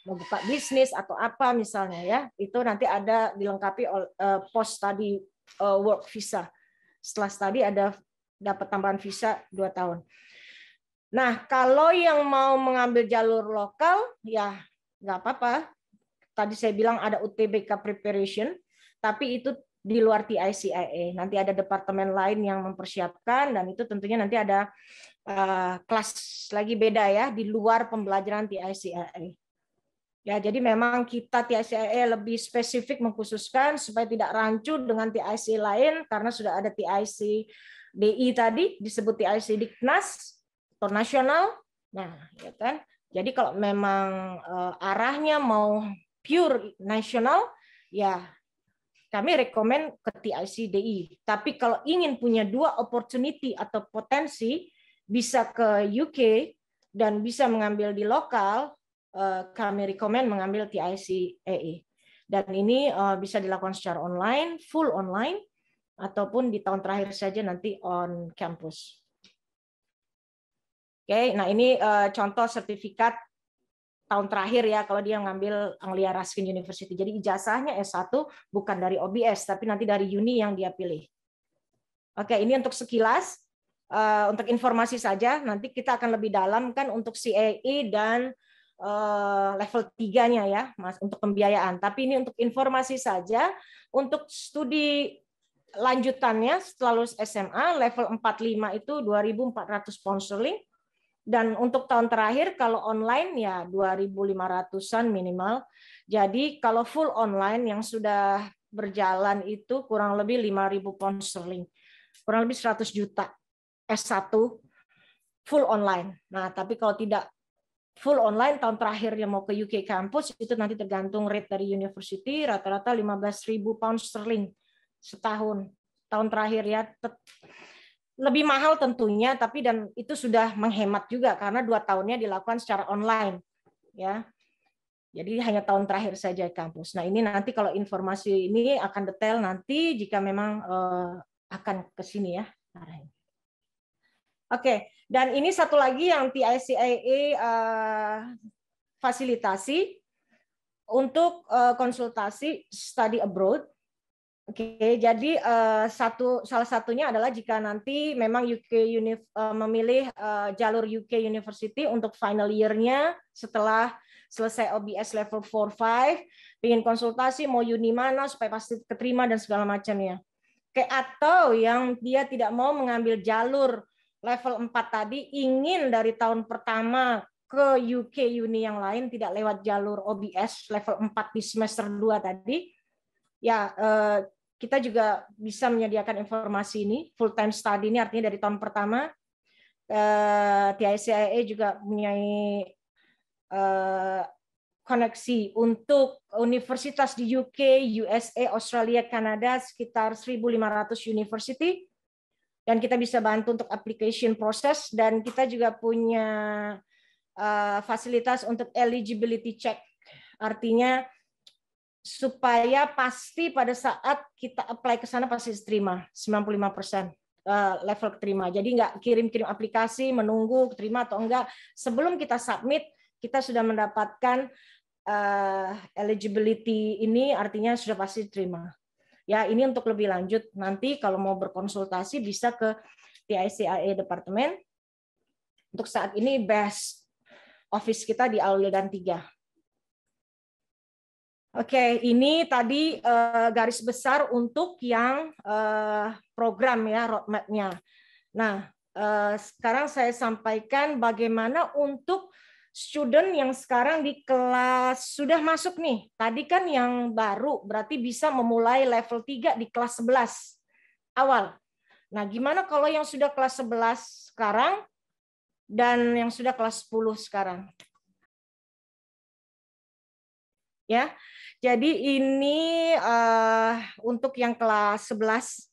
mau buka bisnis atau apa misalnya ya itu nanti ada dilengkapi eh, post tadi eh, work visa setelah tadi ada dapat tambahan visa dua tahun nah kalau yang mau mengambil jalur lokal ya nggak apa-apa tadi saya bilang ada UTBK preparation tapi itu di luar TICIA nanti ada departemen lain yang mempersiapkan dan itu tentunya nanti ada uh, kelas lagi beda ya di luar pembelajaran TICIA Ya, jadi memang kita TICIE lebih spesifik mengkhususkan supaya tidak rancu dengan TIC lain karena sudah ada TIC DI tadi disebut TIC Diknas atau nasional. Nah, ya kan? Jadi kalau memang eh, arahnya mau pure nasional, ya kami rekomend ke TIC DI. Tapi kalau ingin punya dua opportunity atau potensi, bisa ke UK dan bisa mengambil di lokal, Eh, kami rekomend mengambil TIC EE Dan ini eh, bisa dilakukan secara online, full online, ataupun di tahun terakhir saja nanti on campus. Oke, nah ini eh, contoh sertifikat tahun terakhir ya kalau dia ngambil Anglia Ruskin University. Jadi ijazahnya S1 bukan dari OBS, tapi nanti dari uni yang dia pilih. Oke, ini untuk sekilas. Untuk informasi saja, nanti kita akan lebih dalam kan untuk CAE e dan Eh, level tiganya ya, Mas, untuk pembiayaan. Tapi ini untuk informasi saja, untuk studi lanjutannya setelah lulus SMA level 45 itu 2.400 sponsoring dan untuk tahun terakhir kalau online ya 2.500-an minimal. Jadi kalau full online yang sudah berjalan itu kurang lebih 5.000 pound sterling. Kurang lebih 100 juta S1 full online. Nah, tapi kalau tidak full online tahun terakhir terakhirnya mau ke UK kampus itu nanti tergantung rate dari university rata-rata 15.000 pound sterling setahun tahun terakhir ya lebih mahal tentunya tapi dan itu sudah menghemat juga karena dua tahunnya dilakukan secara online ya jadi hanya tahun terakhir saja kampus nah ini nanti kalau informasi ini akan detail nanti jika memang eh, akan ke sini ya arahnya Oke, dan ini satu lagi yang TICIA e, eh, fasilitasi untuk eh, konsultasi study abroad. Oke, jadi eh, satu salah satunya adalah jika nanti memang UK Unif, memilih jalur UK University untuk final year-nya setelah selesai OBS level 4 5, ingin konsultasi mau uni mana supaya pasti keterima dan segala macamnya. Oke, atau yang dia tidak mau mengambil jalur level 4 tadi ingin dari tahun pertama ke UK Uni yang lain tidak lewat jalur OBS level 4 di semester 2 tadi ya eh, kita juga bisa menyediakan informasi ini full time study ini artinya dari tahun pertama eh, TICIA juga punya eh, koneksi untuk universitas di UK, USA, Australia, Kanada sekitar 1.500 university dan kita bisa bantu untuk application proses dan kita juga punya uh, fasilitas untuk eligibility check. Artinya supaya pasti pada saat kita apply ke sana pasti diterima 95% eh, level terima. Jadi nggak kirim-kirim aplikasi, menunggu terima atau enggak. Sebelum kita submit, kita sudah mendapatkan uh, eligibility ini artinya sudah pasti terima. Ya, ini untuk lebih lanjut. Nanti kalau mau berkonsultasi bisa ke TICIA Departemen. Untuk saat ini best office kita di dan 3. Oke, ini tadi uh, garis besar untuk yang uh, program ya roadmapnya. Nah, uh, sekarang saya sampaikan bagaimana untuk student yang sekarang di kelas sudah masuk nih. Tadi kan yang baru berarti bisa memulai level 3 di kelas 11 awal. Nah, gimana kalau yang sudah kelas 11 sekarang dan yang sudah kelas 10 sekarang? Ya. Jadi ini uh, untuk yang kelas 11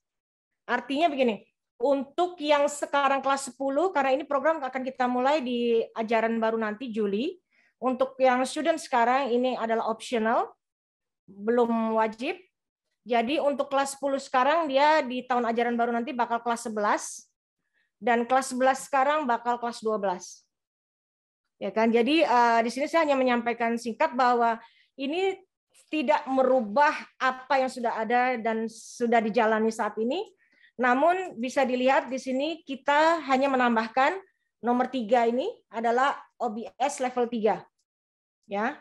artinya begini, untuk yang sekarang kelas 10, karena ini program akan kita mulai di ajaran baru nanti, Juli. Untuk yang student sekarang, ini adalah optional, belum wajib. Jadi untuk kelas 10 sekarang, dia di tahun ajaran baru nanti bakal kelas 11. Dan kelas 11 sekarang bakal kelas 12. Ya kan? Jadi uh, di sini saya hanya menyampaikan singkat bahwa ini tidak merubah apa yang sudah ada dan sudah dijalani saat ini, namun bisa dilihat di sini kita hanya menambahkan nomor tiga ini adalah OBS level 3. Ya.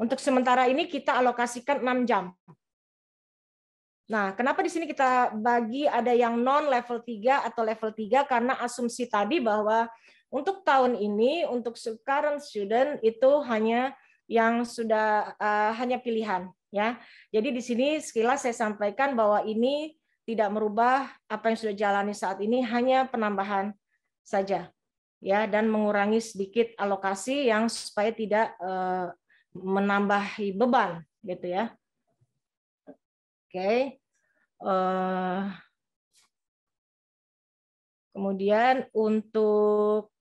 Untuk sementara ini kita alokasikan 6 jam. Nah, kenapa di sini kita bagi ada yang non level 3 atau level 3 karena asumsi tadi bahwa untuk tahun ini untuk current student itu hanya yang sudah uh, hanya pilihan ya. Jadi di sini sekilas saya sampaikan bahwa ini tidak merubah apa yang sudah jalani saat ini, hanya penambahan saja, ya, dan mengurangi sedikit alokasi yang supaya tidak menambah menambahi beban, gitu ya. Oke, okay. Eh, kemudian untuk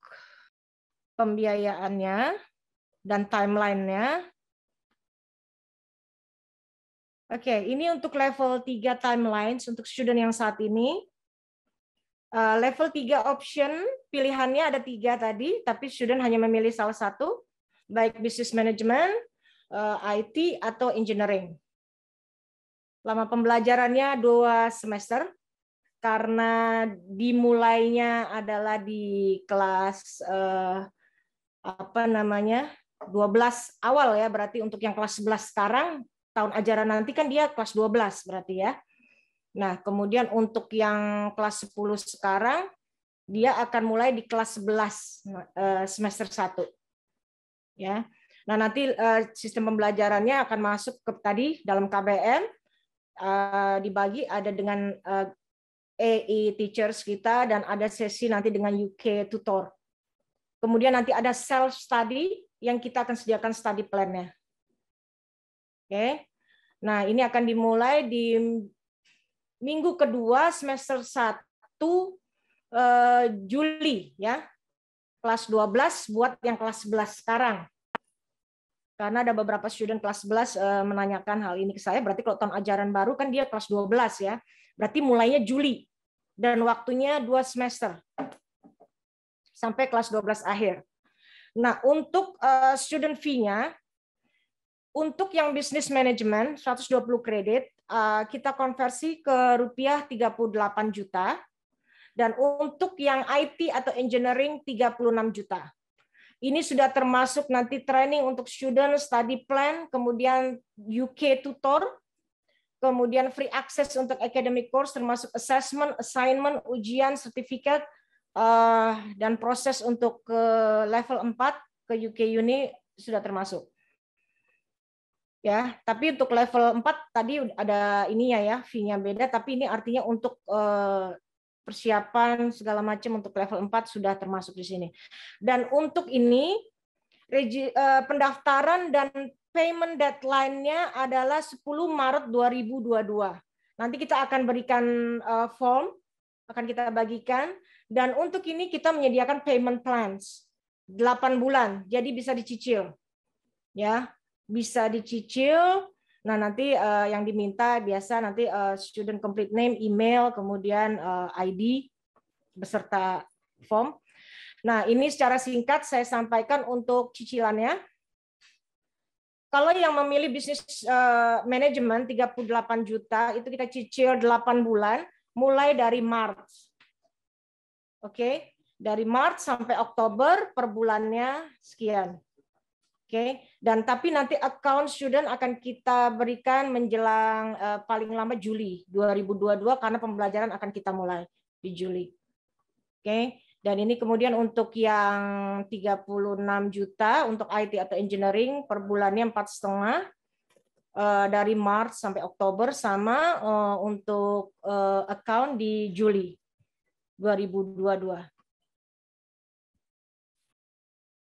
pembiayaannya dan timelinenya Oke, okay, ini untuk level 3 timelines untuk student yang saat ini. Uh, level 3 option, pilihannya ada tiga tadi, tapi student hanya memilih salah satu, baik business management, uh, eh, IT, atau engineering. Lama pembelajarannya dua semester, karena dimulainya adalah di kelas uh, apa namanya 12 awal ya, berarti untuk yang kelas 11 sekarang tahun ajaran nanti kan dia kelas 12 berarti ya. Nah, kemudian untuk yang kelas 10 sekarang dia akan mulai di kelas 11 eh, semester 1. Ya. Nah, nanti eh, sistem pembelajarannya akan masuk ke tadi dalam KBM eh, dibagi ada dengan AE e teachers kita dan ada sesi nanti dengan UK tutor. Kemudian nanti ada self study yang kita akan sediakan study plan-nya. Oke. Nah, ini akan dimulai di minggu kedua semester 1 eh, Juli ya. Kelas 12 buat yang kelas 11 sekarang. Karena ada beberapa student kelas 11 eh, menanyakan hal ini ke saya, berarti kalau tahun ajaran baru kan dia kelas 12 ya. Berarti mulainya Juli dan waktunya dua semester sampai kelas 12 akhir. Nah, untuk eh, student fee-nya untuk yang bisnis manajemen 120 kredit eh, kita konversi ke rupiah 38 juta dan untuk yang IT atau engineering 36 juta. Ini sudah termasuk nanti training untuk student study plan, kemudian UK tutor, kemudian free access untuk academic course termasuk assessment, assignment, ujian, sertifikat eh, dan proses untuk ke level 4 ke UK Uni sudah termasuk ya tapi untuk level 4 tadi ada ininya ya fee-nya beda tapi ini artinya untuk eh, persiapan segala macam untuk level 4 sudah termasuk di sini dan untuk ini eh, pendaftaran dan payment deadline-nya adalah 10 Maret 2022 nanti kita akan berikan eh, form akan kita bagikan dan untuk ini kita menyediakan payment plans 8 bulan jadi bisa dicicil ya bisa dicicil. Nah, nanti uh, yang diminta biasa nanti uh, student complete name, email, kemudian uh, eh, ID beserta form. Nah, ini secara singkat saya sampaikan untuk cicilannya. Kalau yang memilih bisnis uh, manajemen 38 juta itu kita cicil 8 bulan mulai dari Maret. Oke, okay? dari Maret sampai Oktober per bulannya sekian. Oke, okay? dan tapi nanti account student akan kita berikan menjelang uh, paling lama Juli 2022 karena pembelajaran akan kita mulai di Juli. Oke, okay? dan ini kemudian untuk yang 36 juta untuk IT atau engineering per bulannya empat setengah eh, dari Maret sampai Oktober sama uh, untuk uh, account di Juli 2022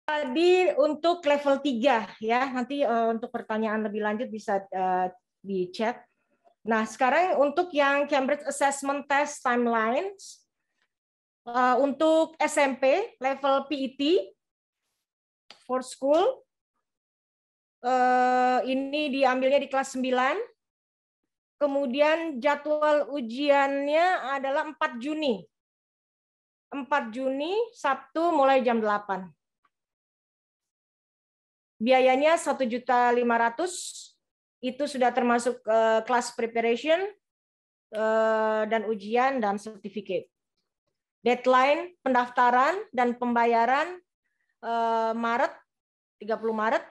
tadi untuk level 3 ya. Nanti uh, untuk pertanyaan lebih lanjut bisa uh, eh, di chat. Nah, sekarang untuk yang Cambridge Assessment Test Timelines uh, untuk SMP level PET for school uh, ini diambilnya di kelas 9. Kemudian jadwal ujiannya adalah 4 Juni. 4 Juni Sabtu mulai jam 8 biayanya satu juta lima ratus. itu sudah termasuk kelas eh, preparation eh, dan ujian dan sertifikat. Deadline pendaftaran dan pembayaran uh, Maret 30 Maret.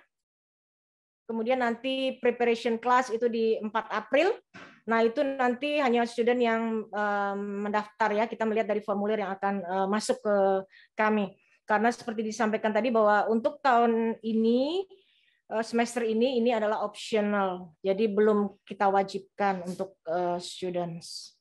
Kemudian nanti preparation class itu di 4 April. Nah, itu nanti hanya student yang mendaftar ya, kita melihat dari formulir yang akan masuk ke kami karena seperti disampaikan tadi bahwa untuk tahun ini eh, semester ini ini adalah optional. Jadi belum kita wajibkan untuk eh, students.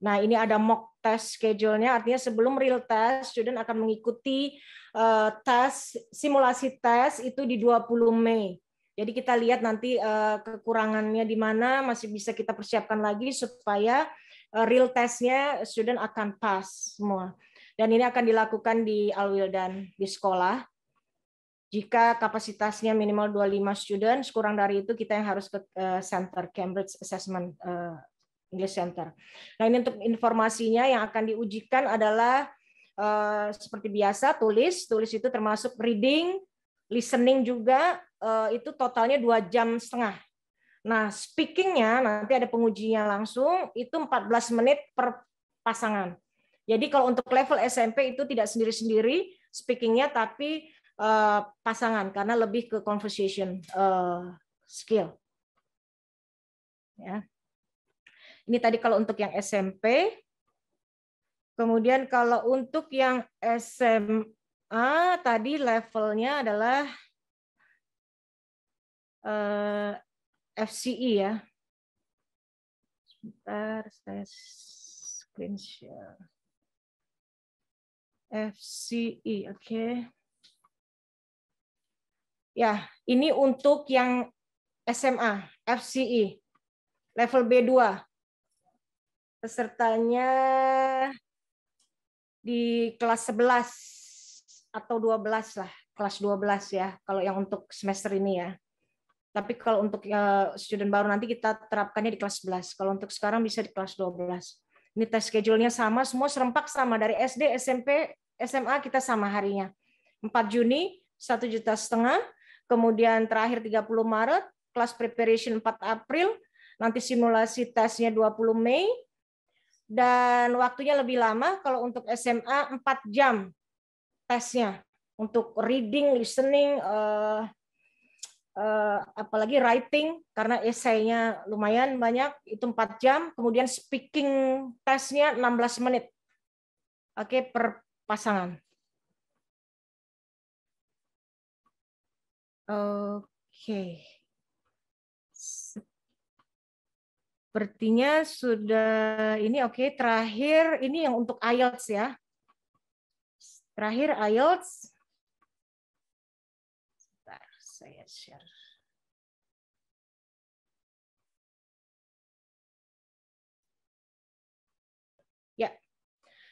Nah, ini ada mock test schedule-nya artinya sebelum real test student akan mengikuti eh, tes simulasi tes itu di 20 Mei. Jadi kita lihat nanti kekurangannya di mana masih bisa kita persiapkan lagi supaya real testnya student akan pass semua. Dan ini akan dilakukan di Alwil dan di sekolah. Jika kapasitasnya minimal 25 student, kurang dari itu kita yang harus ke eh, center Cambridge Assessment eh, English Center. Nah ini untuk informasinya yang akan diujikan adalah eh, seperti biasa tulis, tulis itu termasuk reading, listening juga itu totalnya dua jam setengah. Nah speakingnya nanti ada pengujinya langsung itu 14 menit per pasangan. Jadi kalau untuk level SMP itu tidak sendiri-sendiri speakingnya, tapi uh, pasangan karena lebih ke conversation uh, skill. Ya. Ini tadi kalau untuk yang SMP. Kemudian kalau untuk yang SMA tadi levelnya adalah uh, eh, FCE ya. Sebentar saya screen share. FCE, oke. Okay. Ya, ini untuk yang SMA, FCE, level B2. Pesertanya di kelas 11 atau 12 lah, kelas 12 ya, kalau yang untuk semester ini ya. Tapi kalau untuk eh, student baru nanti kita terapkannya di kelas 11. Kalau untuk sekarang bisa di kelas 12. Ini tes schedule-nya sama, semua serempak sama dari SD, SMP, SMA kita sama harinya. 4 Juni 1 juta setengah, kemudian terakhir 30 Maret, kelas preparation 4 April, nanti simulasi tesnya 20 Mei, dan waktunya lebih lama kalau untuk SMA 4 jam tesnya untuk reading, listening, uh, uh, apalagi writing karena esainya lumayan banyak itu 4 jam, kemudian speaking tesnya 16 menit. Oke, okay, per pasangan. Oke. Sepertinya sudah ini oke. Okay. Terakhir ini yang untuk IELTS ya. Terakhir IELTS. Bentar, saya share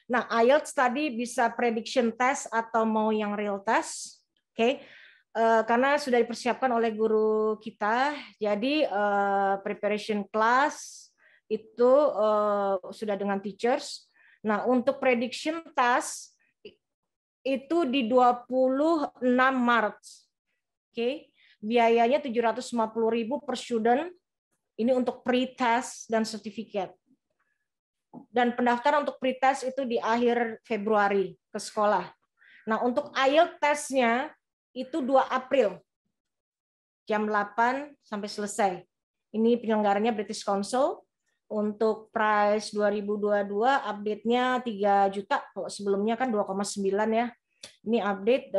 Nah, IELTS tadi bisa prediction test atau mau yang real test, oke? Okay? Uh, karena sudah dipersiapkan oleh guru kita, jadi uh, preparation class itu uh, sudah dengan teachers. Nah, untuk prediction test itu di 26 Maret. Oke. Okay? Biayanya 750.000 per student. Ini untuk pre-test dan sertifikat dan pendaftaran untuk pretest itu di akhir Februari ke sekolah. Nah, untuk IELTS tesnya itu 2 April jam 8 sampai selesai. Ini penyelenggaranya British Council. Untuk price 2022 update-nya 3 juta, kalau sebelumnya kan 2,9 ya. Ini update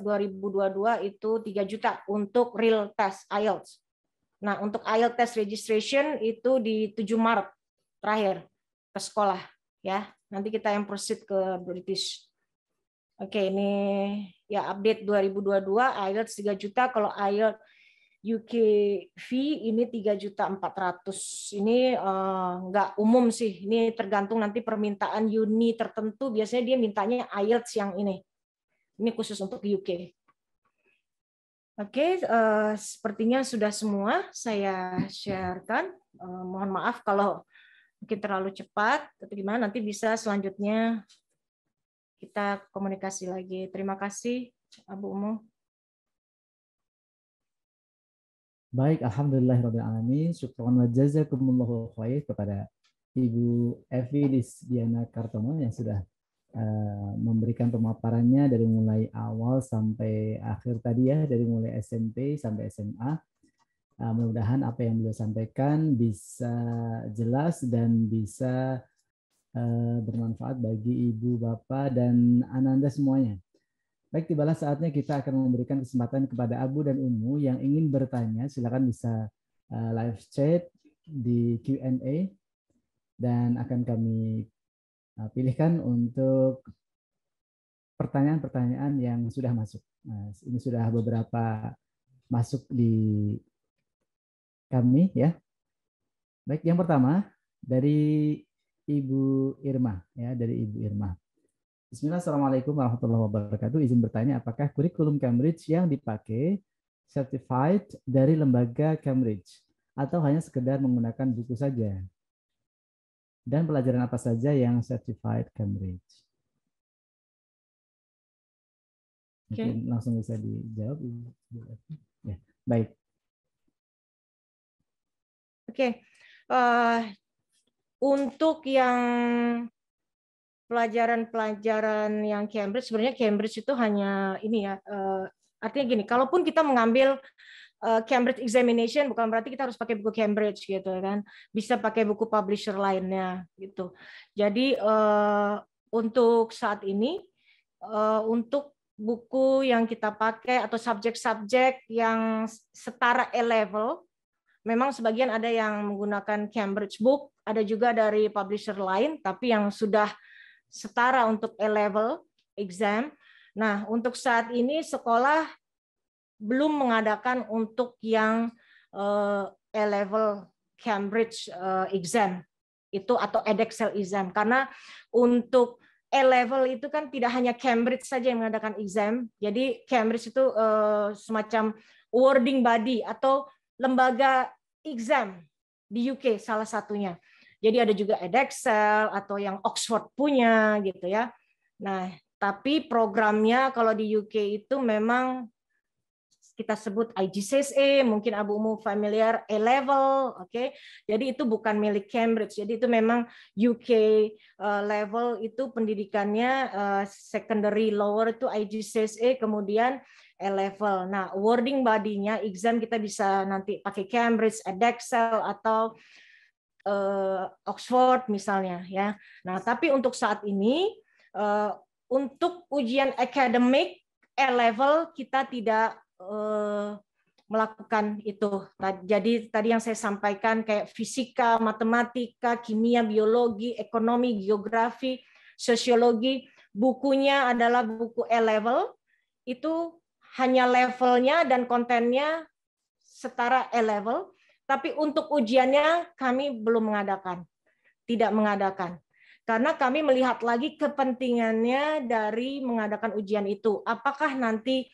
2022 eh, itu 3 juta untuk real test IELTS. Nah, untuk IELTS test registration itu di 7 Maret terakhir ke sekolah ya. Nanti kita yang proceed ke British. Oke, ini ya update 2022 IELTS 3 juta kalau IELTS fee ini 3 juta 400. Ini uh, umum sih. Ini tergantung nanti permintaan uni tertentu biasanya dia mintanya IELTS yang ini. Ini khusus untuk UK. Oke, okay, uh, eh, sepertinya sudah semua saya sharekan. Uh, mohon maaf kalau mungkin terlalu cepat atau gimana nanti bisa selanjutnya kita komunikasi lagi. Terima kasih Abu Umu. Baik, Alhamdulillah Alamin. Syukron wa jazakumullahu khair kepada Ibu Evi Diana Kartono yang sudah uh, memberikan pemaparannya dari mulai awal sampai akhir tadi ya, dari mulai SMP sampai SMA. Uh, mudah-mudahan apa yang beliau sampaikan bisa jelas dan bisa uh, bermanfaat bagi ibu, bapak, dan ananda semuanya. Baik, tibalah saatnya kita akan memberikan kesempatan kepada Abu dan Umu yang ingin bertanya. Silakan bisa uh, live chat di Q&A dan akan kami uh, pilihkan untuk pertanyaan-pertanyaan yang sudah masuk. Nah, ini sudah beberapa masuk di kami ya. Baik, yang pertama dari Ibu Irma ya, dari Ibu Irma. Bismillah, Assalamualaikum warahmatullahi wabarakatuh. Izin bertanya, apakah kurikulum Cambridge yang dipakai certified dari lembaga Cambridge atau hanya sekedar menggunakan buku saja? Dan pelajaran apa saja yang certified Cambridge? Okay. Mungkin langsung bisa dijawab. Ya. Baik, Oke, uh, untuk yang pelajaran-pelajaran yang Cambridge, sebenarnya Cambridge itu hanya ini ya, uh, artinya gini, kalaupun kita mengambil uh, Cambridge Examination, bukan berarti kita harus pakai buku Cambridge gitu kan, bisa pakai buku publisher lainnya gitu. Jadi uh, untuk saat ini, uh, untuk buku yang kita pakai atau subjek-subjek yang setara A-level, memang sebagian ada yang menggunakan Cambridge Book, ada juga dari publisher lain, tapi yang sudah setara untuk A-level exam. Nah, untuk saat ini sekolah belum mengadakan untuk yang eh, A-level Cambridge eh, exam itu atau edexcel exam karena untuk A-level itu kan tidak hanya Cambridge saja yang mengadakan exam. Jadi Cambridge itu eh, semacam wording body atau lembaga exam di UK salah satunya. Jadi ada juga Edexcel atau yang Oxford punya gitu ya. Nah, tapi programnya kalau di UK itu memang kita sebut IGCSE, mungkin Abu Umum familiar A level, oke. Okay? Jadi itu bukan milik Cambridge. Jadi itu memang UK eh, level itu pendidikannya eh, secondary lower itu IGCSE, kemudian a level. Nah, wording body-nya exam kita bisa nanti pakai Cambridge, Edexcel atau uh, Oxford misalnya ya. Nah, tapi untuk saat ini uh, untuk ujian akademik A level kita tidak uh, melakukan itu. Jadi tadi yang saya sampaikan kayak fisika, matematika, kimia, biologi, ekonomi, geografi, sosiologi, bukunya adalah buku A level itu hanya levelnya dan kontennya setara A-level, tapi untuk ujiannya kami belum mengadakan, tidak mengadakan. Karena kami melihat lagi kepentingannya dari mengadakan ujian itu. Apakah nanti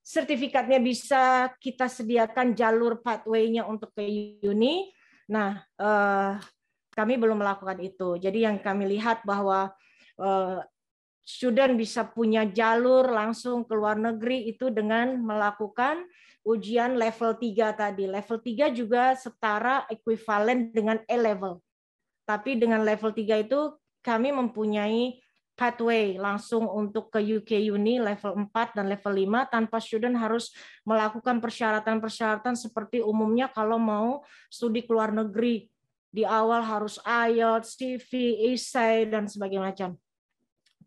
sertifikatnya bisa kita sediakan jalur pathway-nya untuk ke uni? Nah, eh, kami belum melakukan itu. Jadi yang kami lihat bahwa eh, student bisa punya jalur langsung ke luar negeri itu dengan melakukan ujian level 3 tadi. Level 3 juga setara ekuivalen dengan A-level. Tapi dengan level 3 itu kami mempunyai pathway langsung untuk ke UK Uni level 4 dan level 5 tanpa student harus melakukan persyaratan-persyaratan seperti umumnya kalau mau studi ke luar negeri. Di awal harus IELTS, CV, essay, e dan sebagainya macam.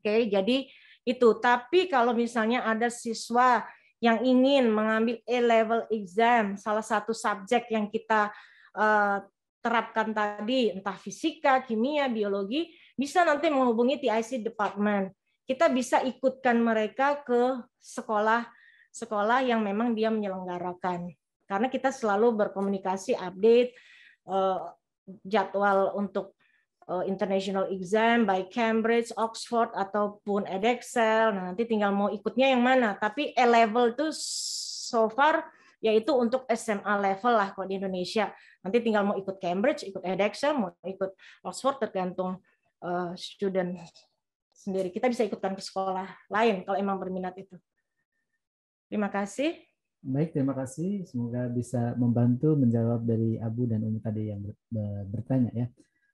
Oke, jadi itu. Tapi kalau misalnya ada siswa yang ingin mengambil A-level exam, salah satu subjek yang kita uh, terapkan tadi, entah fisika, kimia, biologi, bisa nanti menghubungi TIC Department. Kita bisa ikutkan mereka ke sekolah sekolah yang memang dia menyelenggarakan. Karena kita selalu berkomunikasi, update, uh, jadwal untuk Eh, international exam by Cambridge, Oxford ataupun Edexcel. Nah, nanti tinggal mau ikutnya yang mana. Tapi A level itu so far yaitu untuk SMA level lah kalau di Indonesia. Nanti tinggal mau ikut Cambridge, ikut Edexcel, mau ikut Oxford tergantung uh, student sendiri. Kita bisa ikutkan ke sekolah lain kalau emang berminat itu. Terima kasih. Baik, terima kasih. Semoga bisa membantu menjawab dari Abu dan Umi tadi yang bertanya ya.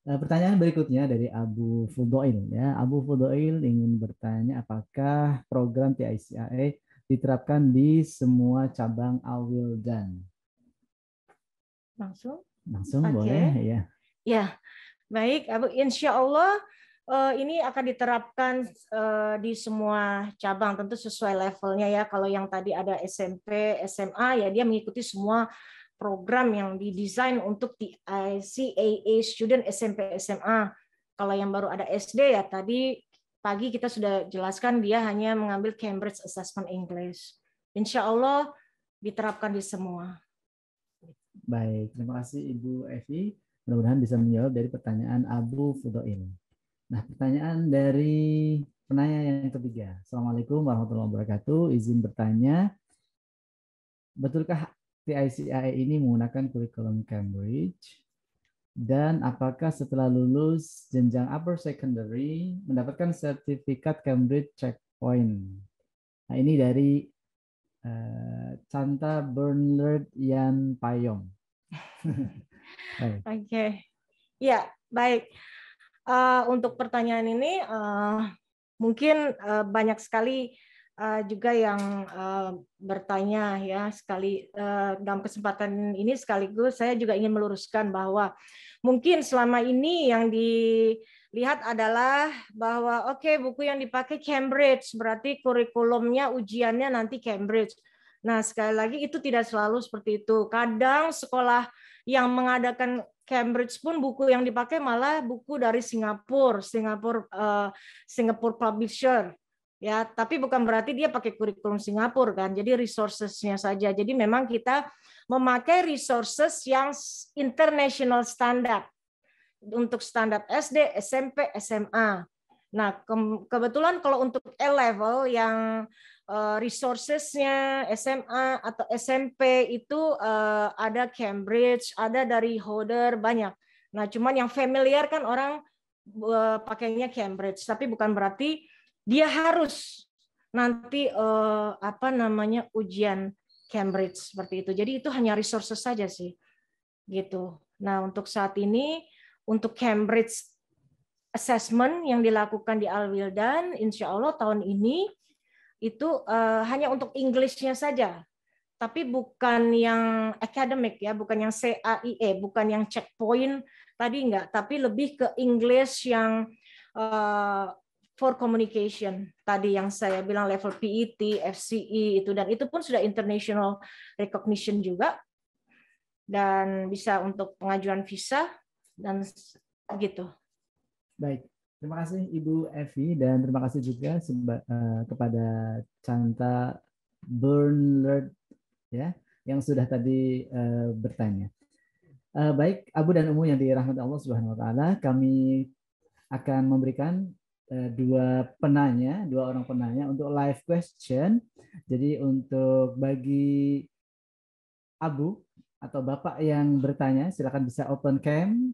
Eh, pertanyaan berikutnya dari Abu Fudoil ya. Abu Fudoil ingin bertanya apakah program TICAE diterapkan di semua cabang Awil dan langsung langsung okay. boleh ya. Ya. Baik, Abu insya Allah eh, ini akan diterapkan eh, di semua cabang tentu sesuai levelnya ya. Kalau yang tadi ada SMP, SMA ya dia mengikuti semua program yang didesain untuk di ICAA student SMP SMA. Kalau yang baru ada SD ya tadi pagi kita sudah jelaskan dia hanya mengambil Cambridge Assessment English. Insya Allah diterapkan di semua. Baik, terima kasih Ibu Evi. Mudah-mudahan bisa menjawab dari pertanyaan Abu Fudoin. Nah, pertanyaan dari penanya yang ketiga. Assalamualaikum warahmatullahi wabarakatuh. Izin bertanya, betulkah TICIE ini menggunakan kurikulum Cambridge? Dan apakah setelah lulus jenjang upper secondary mendapatkan sertifikat Cambridge Checkpoint? Nah, ini dari uh, Chanta Bernard Yan Payong. Oke. Okay. Ya, baik. Uh, untuk pertanyaan ini uh, mungkin uh, banyak sekali uh, juga yang uh, bertanya ya sekali uh, dalam kesempatan ini sekaligus saya juga ingin meluruskan bahwa mungkin selama ini yang dilihat adalah bahwa oke okay, buku yang dipakai Cambridge berarti kurikulumnya ujiannya nanti Cambridge. Nah, sekali lagi itu tidak selalu seperti itu. Kadang sekolah yang mengadakan Cambridge pun buku yang dipakai malah buku dari Singapura, Singapura uh, Singapore Publisher ya tapi bukan berarti dia pakai kurikulum Singapura kan jadi resourcesnya saja jadi memang kita memakai resources yang international standard untuk standar SD SMP SMA nah kebetulan kalau untuk eh, A level yang resourcesnya SMA atau SMP itu eh, ada Cambridge ada dari Hodder banyak nah cuman yang familiar kan orang eh, pakainya Cambridge tapi bukan berarti dia harus nanti eh, apa namanya ujian Cambridge seperti itu. Jadi itu hanya resources saja sih. Gitu. Nah, untuk saat ini untuk Cambridge assessment yang dilakukan di Al Wildan insya Allah tahun ini itu eh, hanya untuk Englishnya saja. Tapi bukan yang akademik ya, bukan yang CAIE, bukan yang checkpoint tadi enggak, tapi lebih ke English yang eh, for communication tadi yang saya bilang level PET, FCE itu dan itu pun sudah international recognition juga dan bisa untuk pengajuan visa dan gitu. Baik, terima kasih Ibu Evi dan terima kasih juga eh, kepada Canta Bernard ya yang sudah tadi eh, bertanya. Eh, baik, Abu dan Umu yang dirahmati Allah Subhanahu wa taala, kami akan memberikan Eh, dua penanya, dua orang penanya untuk live question. Jadi untuk bagi Abu atau Bapak yang bertanya silakan bisa open cam.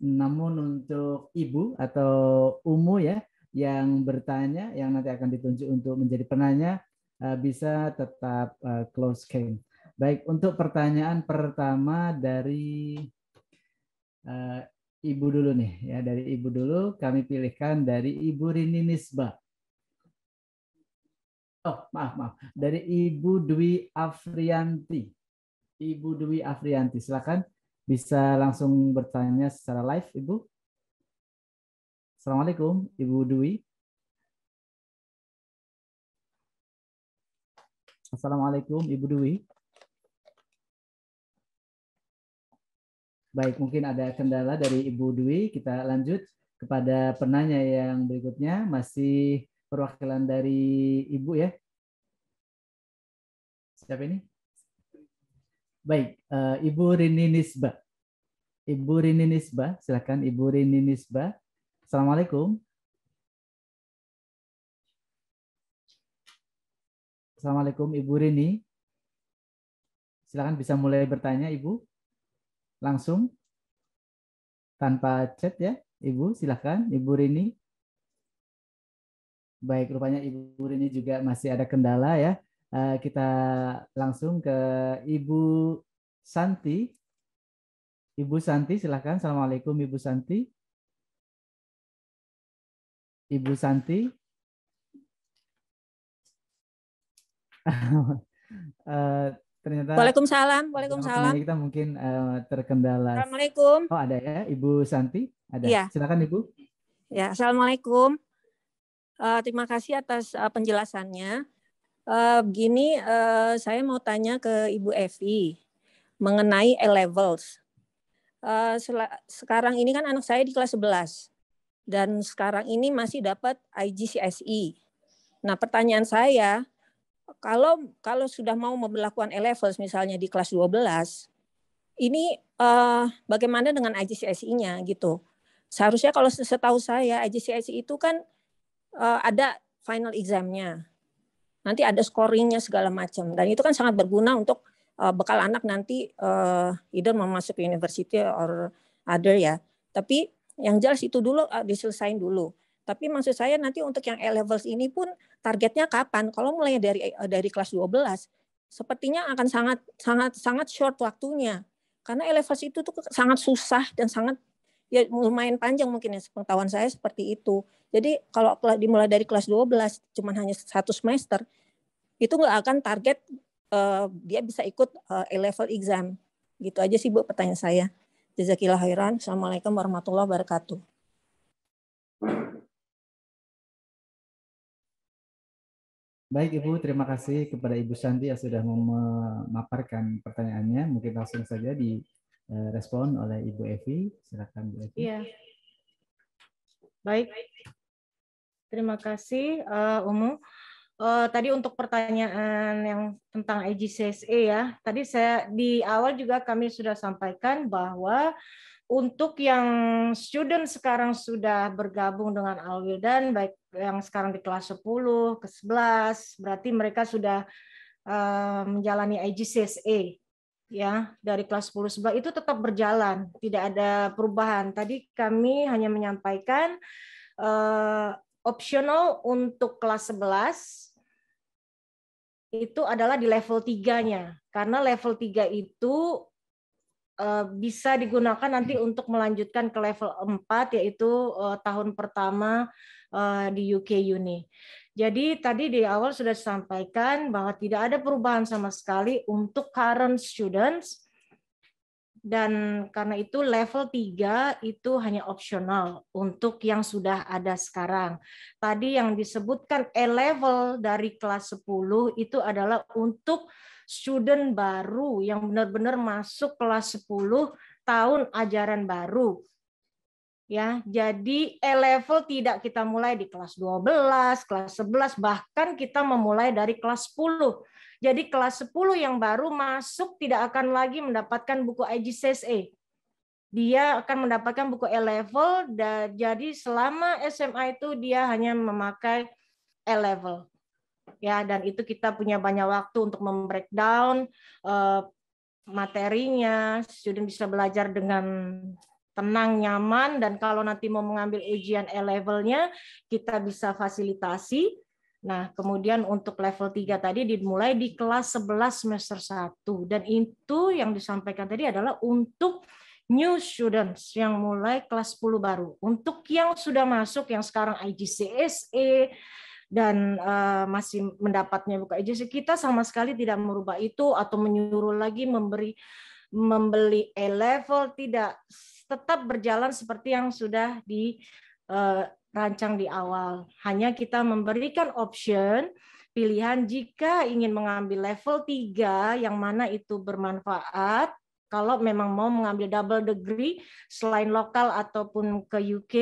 Namun untuk Ibu atau Umu ya yang bertanya yang nanti akan ditunjuk untuk menjadi penanya eh, bisa tetap eh, close cam. Baik, untuk pertanyaan pertama dari ibu dulu nih ya dari ibu dulu kami pilihkan dari ibu Rini Nisba. Oh maaf maaf dari ibu Dwi Afrianti. Ibu Dwi Afrianti silakan bisa langsung bertanya secara live ibu. Assalamualaikum ibu Dwi. Assalamualaikum ibu Dwi. Baik, mungkin ada kendala dari Ibu Dwi. Kita lanjut kepada penanya yang berikutnya. Masih perwakilan dari Ibu ya. Siapa ini? Baik, eh, Ibu Rini Nisba. Ibu Rini Nisba, silakan Ibu Rini Nisba. Assalamualaikum. Assalamualaikum Ibu Rini. Silakan bisa mulai bertanya Ibu langsung tanpa chat ya. Ibu silahkan, Ibu Rini. Baik, rupanya Ibu Rini juga masih ada kendala ya. Eh, kita langsung ke Ibu Santi. Ibu Santi silahkan. Assalamualaikum Ibu Santi. Ibu Santi. uh, Ternyata Waalaikumsalam, Waalaikumsalam. Kita mungkin uh, terkendala. Assalamualaikum. Oh, ada ya Ibu Santi? Ada. Ya. Silakan Ibu. Ya, Assalamualaikum. Uh, terima kasih atas uh, penjelasannya. Uh, begini, uh, saya mau tanya ke Ibu Evi mengenai A-levels. Uh, sekarang ini kan anak saya di kelas 11 dan sekarang ini masih dapat IGCSE. Nah, pertanyaan saya, kalau kalau sudah mau memperlakukan E-levels misalnya di kelas 12, ini uh, bagaimana dengan IGCSE-nya gitu. Seharusnya kalau setahu saya IGCSE itu kan uh, ada final exam-nya. Nanti ada scoring-nya segala macam dan itu kan sangat berguna untuk uh, bekal anak nanti uh, either mau masuk university or other ya. Tapi yang jelas itu dulu uh, diselesain dulu. Tapi maksud saya nanti untuk yang A levels ini pun targetnya kapan? Kalau mulai dari eh, dari kelas 12, sepertinya akan sangat sangat sangat short waktunya. Karena A levels itu tuh sangat susah dan sangat ya lumayan panjang mungkin ya pengetahuan saya seperti itu. Jadi kalau dimulai dari kelas 12 cuman hanya satu semester itu nggak akan target uh, dia bisa ikut uh, eh, A level exam. Gitu aja sih Bu pertanyaan saya. Jazakillah khairan. Assalamualaikum warahmatullahi wabarakatuh. Baik Ibu, terima kasih kepada Ibu Santi yang sudah memaparkan pertanyaannya. Mungkin langsung saja direspon eh, oleh Ibu Evi. Silakan Bu Evi. Iya. Baik. Terima kasih uh, Umu. Uh, tadi untuk pertanyaan yang tentang IGCSE ya, tadi saya di awal juga kami sudah sampaikan bahwa untuk yang student sekarang sudah bergabung dengan Alwildan, baik yang sekarang di kelas 10 ke 11, berarti mereka sudah uh, menjalani IGCSE ya dari kelas 10 11 itu tetap berjalan, tidak ada perubahan. Tadi kami hanya menyampaikan uh, optional untuk kelas 11 itu adalah di level 3-nya. Karena level 3 itu Eh, bisa digunakan nanti hmm. untuk melanjutkan ke level 4 yaitu eh, tahun pertama eh, di UK Uni. Jadi tadi di awal sudah disampaikan bahwa tidak ada perubahan sama sekali untuk current students dan karena itu level 3 itu hanya opsional untuk yang sudah ada sekarang. Tadi yang disebutkan A level dari kelas 10 itu adalah untuk student baru yang benar-benar masuk kelas 10 tahun ajaran baru. Ya, jadi E-level tidak kita mulai di kelas 12, kelas 11, bahkan kita memulai dari kelas 10. Jadi kelas 10 yang baru masuk tidak akan lagi mendapatkan buku IGCSE. Dia akan mendapatkan buku E-level, jadi selama SMA itu dia hanya memakai E-level ya dan itu kita punya banyak waktu untuk membreakdown uh, materinya student bisa belajar dengan tenang nyaman dan kalau nanti mau mengambil ujian E levelnya kita bisa fasilitasi Nah, kemudian untuk level 3 tadi dimulai di kelas 11 semester 1 dan itu yang disampaikan tadi adalah untuk new students yang mulai kelas 10 baru. Untuk yang sudah masuk yang sekarang IGCSE dan uh, masih mendapatnya buka agensi kita sama sekali tidak merubah itu atau menyuruh lagi memberi membeli A level tidak tetap berjalan seperti yang sudah dirancang eh, uh, di awal hanya kita memberikan option pilihan jika ingin mengambil level 3 yang mana itu bermanfaat kalau memang mau mengambil double degree selain lokal ataupun ke UK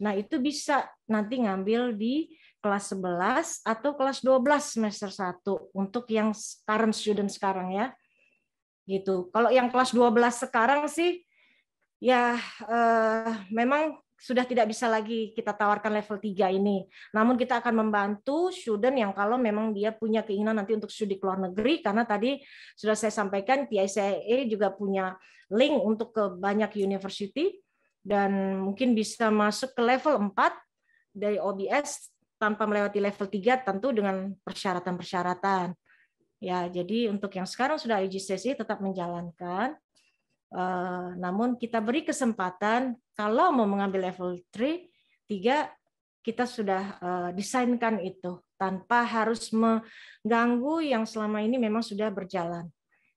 nah itu bisa nanti ngambil di kelas 11 atau kelas 12 semester 1 untuk yang current student sekarang ya. Gitu. Kalau yang kelas 12 sekarang sih ya eh, memang sudah tidak bisa lagi kita tawarkan level 3 ini. Namun kita akan membantu student yang kalau memang dia punya keinginan nanti untuk studi ke luar negeri karena tadi sudah saya sampaikan TICE juga punya link untuk ke banyak university dan mungkin bisa masuk ke level 4 dari OBS tanpa melewati level 3 tentu dengan persyaratan-persyaratan. Ya, jadi untuk yang sekarang sudah IGCSE tetap menjalankan. Uh, namun kita beri kesempatan kalau mau mengambil level 3 3 kita sudah uh, eh, desainkan itu tanpa harus mengganggu yang selama ini memang sudah berjalan.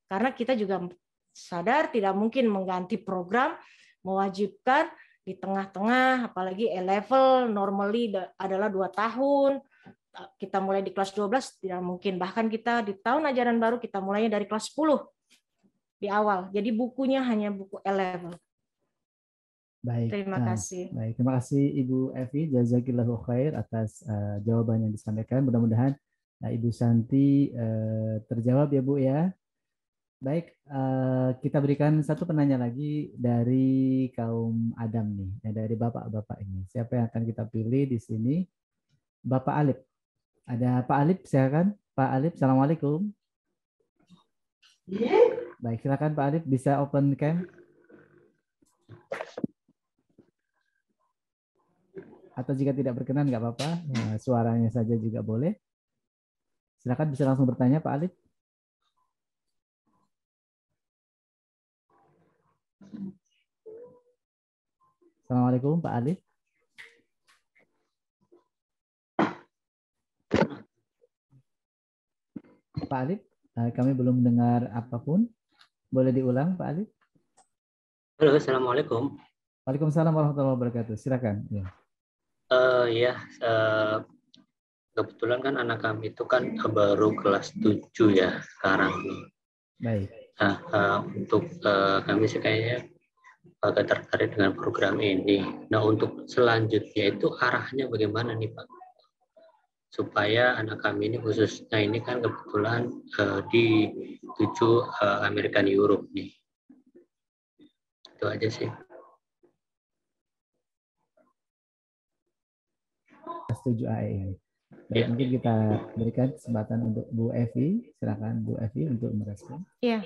Karena kita juga sadar tidak mungkin mengganti program, mewajibkan di tengah-tengah apalagi A level normally adalah dua tahun kita mulai di kelas 12 tidak mungkin bahkan kita di tahun ajaran baru kita mulainya dari kelas 10 di awal jadi bukunya hanya buku A level Baik. Terima nah, kasih. Baik, terima kasih Ibu Evi jazakillahu khair atas uh, jawaban yang disampaikan. Mudah-mudahan uh, Ibu Santi uh, terjawab ya Bu ya. Baik, uh, kita berikan satu penanya lagi dari kaum Adam nih, ya, dari bapak-bapak ini. Siapa yang akan kita pilih di sini? Bapak Alip. Ada Pak Alip, silakan. Pak Alip, assalamualaikum. Yeah. Baik, silakan Pak Alip bisa open cam. Atau jika tidak berkenan nggak apa-apa, nah, suaranya saja juga boleh. Silakan bisa langsung bertanya Pak Alip. Assalamualaikum Pak Ali. Pak Ali, eh, kami belum mendengar apapun. Boleh diulang Pak Ali? Halo, Assalamualaikum. Waalaikumsalam warahmatullahi wabarakatuh. Silakan. Ya. Uh, ya, uh, kebetulan kan anak kami itu kan baru kelas 7 ya sekarang Baik. Nah, uh, untuk uh, kami sih kayaknya agak tertarik dengan program ini. Nah, untuk selanjutnya itu arahnya bagaimana nih Pak? Supaya anak kami ini khususnya ini kan kebetulan uh, di tujuh uh, eh, American Europe nih. Itu aja sih. Setuju AI. ya. mungkin kita berikan kesempatan untuk Bu Evi. Silakan Bu Evi untuk merespon. Iya.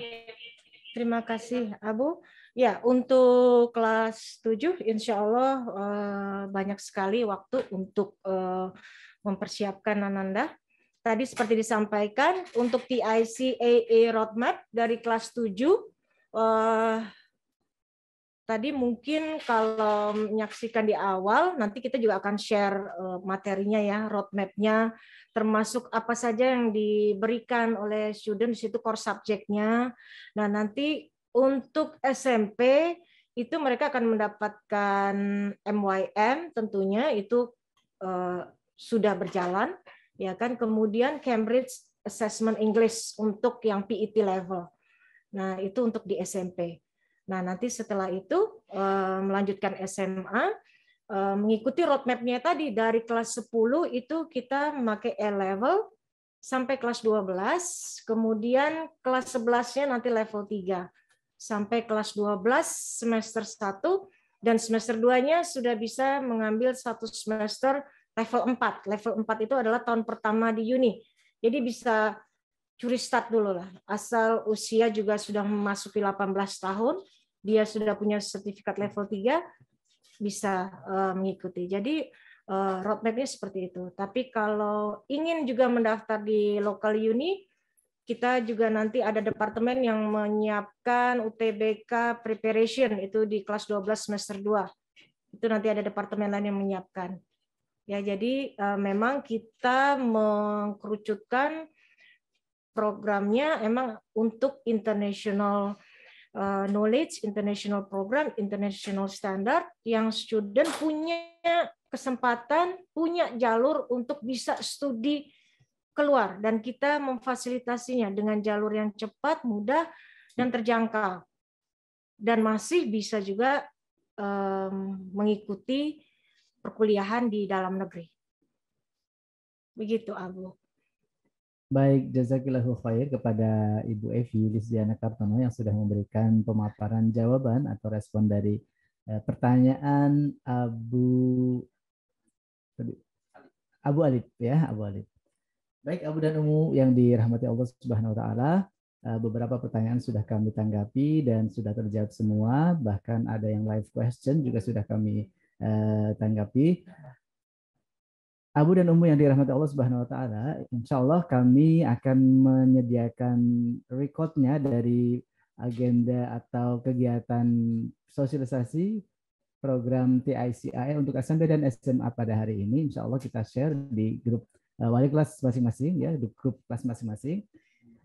Terima kasih, Abu. Ya, untuk kelas 7 insya Allah eh, banyak sekali waktu untuk eh, mempersiapkan Ananda. Tadi seperti disampaikan, untuk TICAA Roadmap dari kelas 7, eh, tadi mungkin kalau menyaksikan di awal, nanti kita juga akan share materinya ya, roadmapnya, termasuk apa saja yang diberikan oleh student, di situ core subjeknya. Nah, nanti untuk SMP itu mereka akan mendapatkan MYM tentunya itu uh, sudah berjalan ya kan kemudian Cambridge Assessment English untuk yang PET level. Nah, itu untuk di SMP. Nah, nanti setelah itu uh, melanjutkan SMA uh, eh, mengikuti roadmapnya tadi dari kelas 10 itu kita memakai A level sampai kelas 12, kemudian kelas 11-nya nanti level 3 sampai kelas 12 semester 1 dan semester 2-nya sudah bisa mengambil satu semester level 4. Level 4 itu adalah tahun pertama di uni. Jadi bisa curi start dulu lah. Asal usia juga sudah memasuki 18 tahun, dia sudah punya sertifikat level 3 bisa eh, mengikuti. Jadi uh, roadmap-nya seperti itu. Tapi kalau ingin juga mendaftar di lokal uni, kita juga nanti ada departemen yang menyiapkan UTBK preparation itu di kelas 12 semester 2. Itu nanti ada departemen lain yang menyiapkan. Ya, jadi uh, memang kita mengkerucutkan programnya emang untuk international uh, knowledge, international program, international standard yang student punya kesempatan, punya jalur untuk bisa studi keluar dan kita memfasilitasinya dengan jalur yang cepat, mudah, dan terjangkau. Dan masih bisa juga um, mengikuti perkuliahan di dalam negeri. Begitu, Abu. Baik, jazakillahu khair kepada Ibu Evi Lisdiana Kartono yang sudah memberikan pemaparan jawaban atau respon dari eh, pertanyaan Abu Abu Alit ya, Abu Alit. Baik Abu dan Umu yang dirahmati Allah Subhanahu wa taala, eh, beberapa pertanyaan sudah kami tanggapi dan sudah terjawab semua, bahkan ada yang live question juga sudah kami eh, tanggapi. Abu dan Umu yang dirahmati Allah Subhanahu wa taala, insya Allah kami akan menyediakan recordnya dari agenda atau kegiatan sosialisasi program TICI untuk SMP dan SMA pada hari ini. Insya Allah kita share di grup Eh, wali kelas masing-masing ya grup kelas masing-masing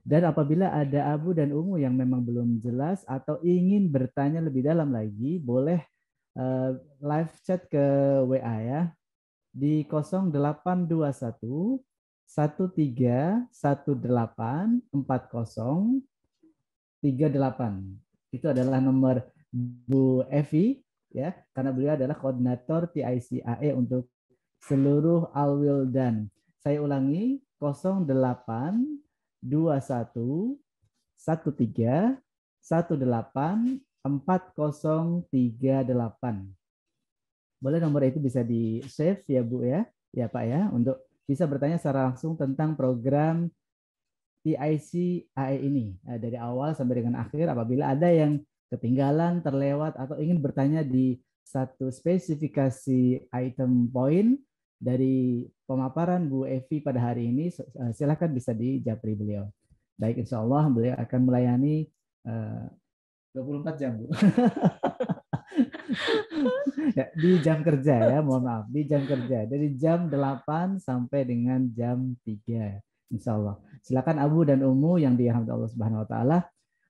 dan apabila ada abu dan ungu yang memang belum jelas atau ingin bertanya lebih dalam lagi boleh eh, live chat ke WA ya di 0821 1318 38. Itu adalah nomor Bu Evi ya karena beliau adalah koordinator TICAE untuk seluruh Alwil dan saya ulangi 08 21 13 18 4038. Boleh nomor itu bisa di save ya Bu ya, ya Pak ya, untuk bisa bertanya secara langsung tentang program TIC AE ini eh, dari awal sampai dengan akhir apabila ada yang ketinggalan, terlewat atau ingin bertanya di satu spesifikasi item point dari pemaparan Bu Evi pada hari ini, eh, silahkan bisa dijapri beliau. Baik, insya Allah beliau akan melayani eh, uh, 24 jam, Bu. ya, di jam kerja ya, mohon maaf, di jam kerja. Dari jam 8 sampai dengan jam 3, insya Allah. Silakan Abu dan Umu yang dirahmati Allah Subhanahu Wa Taala.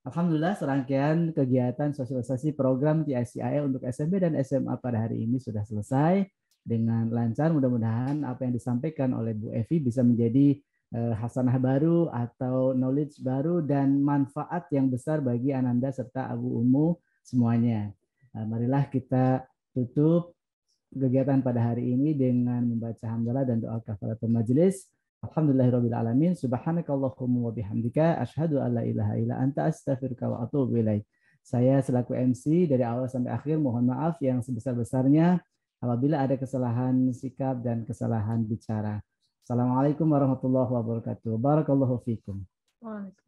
Alhamdulillah serangkaian kegiatan sosialisasi program TICIL untuk SMP dan SMA pada hari ini sudah selesai dengan lancar. Mudah-mudahan apa yang disampaikan oleh Bu Evi bisa menjadi eh, hasanah baru atau knowledge baru dan manfaat yang besar bagi Ananda serta Abu Umu semuanya. Eh, marilah kita tutup kegiatan pada hari ini dengan membaca hamdalah dan doa kafaratul majelis. Alhamdulillahirabbil alamin. Subhanakallahumma wa bihamdika asyhadu alla ilaha illa anta astaghfiruka wa atubu ilaik. Saya selaku MC dari awal sampai akhir mohon maaf yang sebesar-besarnya apabila ada kesalahan sikap dan kesalahan bicara. Assalamualaikum warahmatullahi wabarakatuh. Barakallahu fikum. Waalaikumsalam.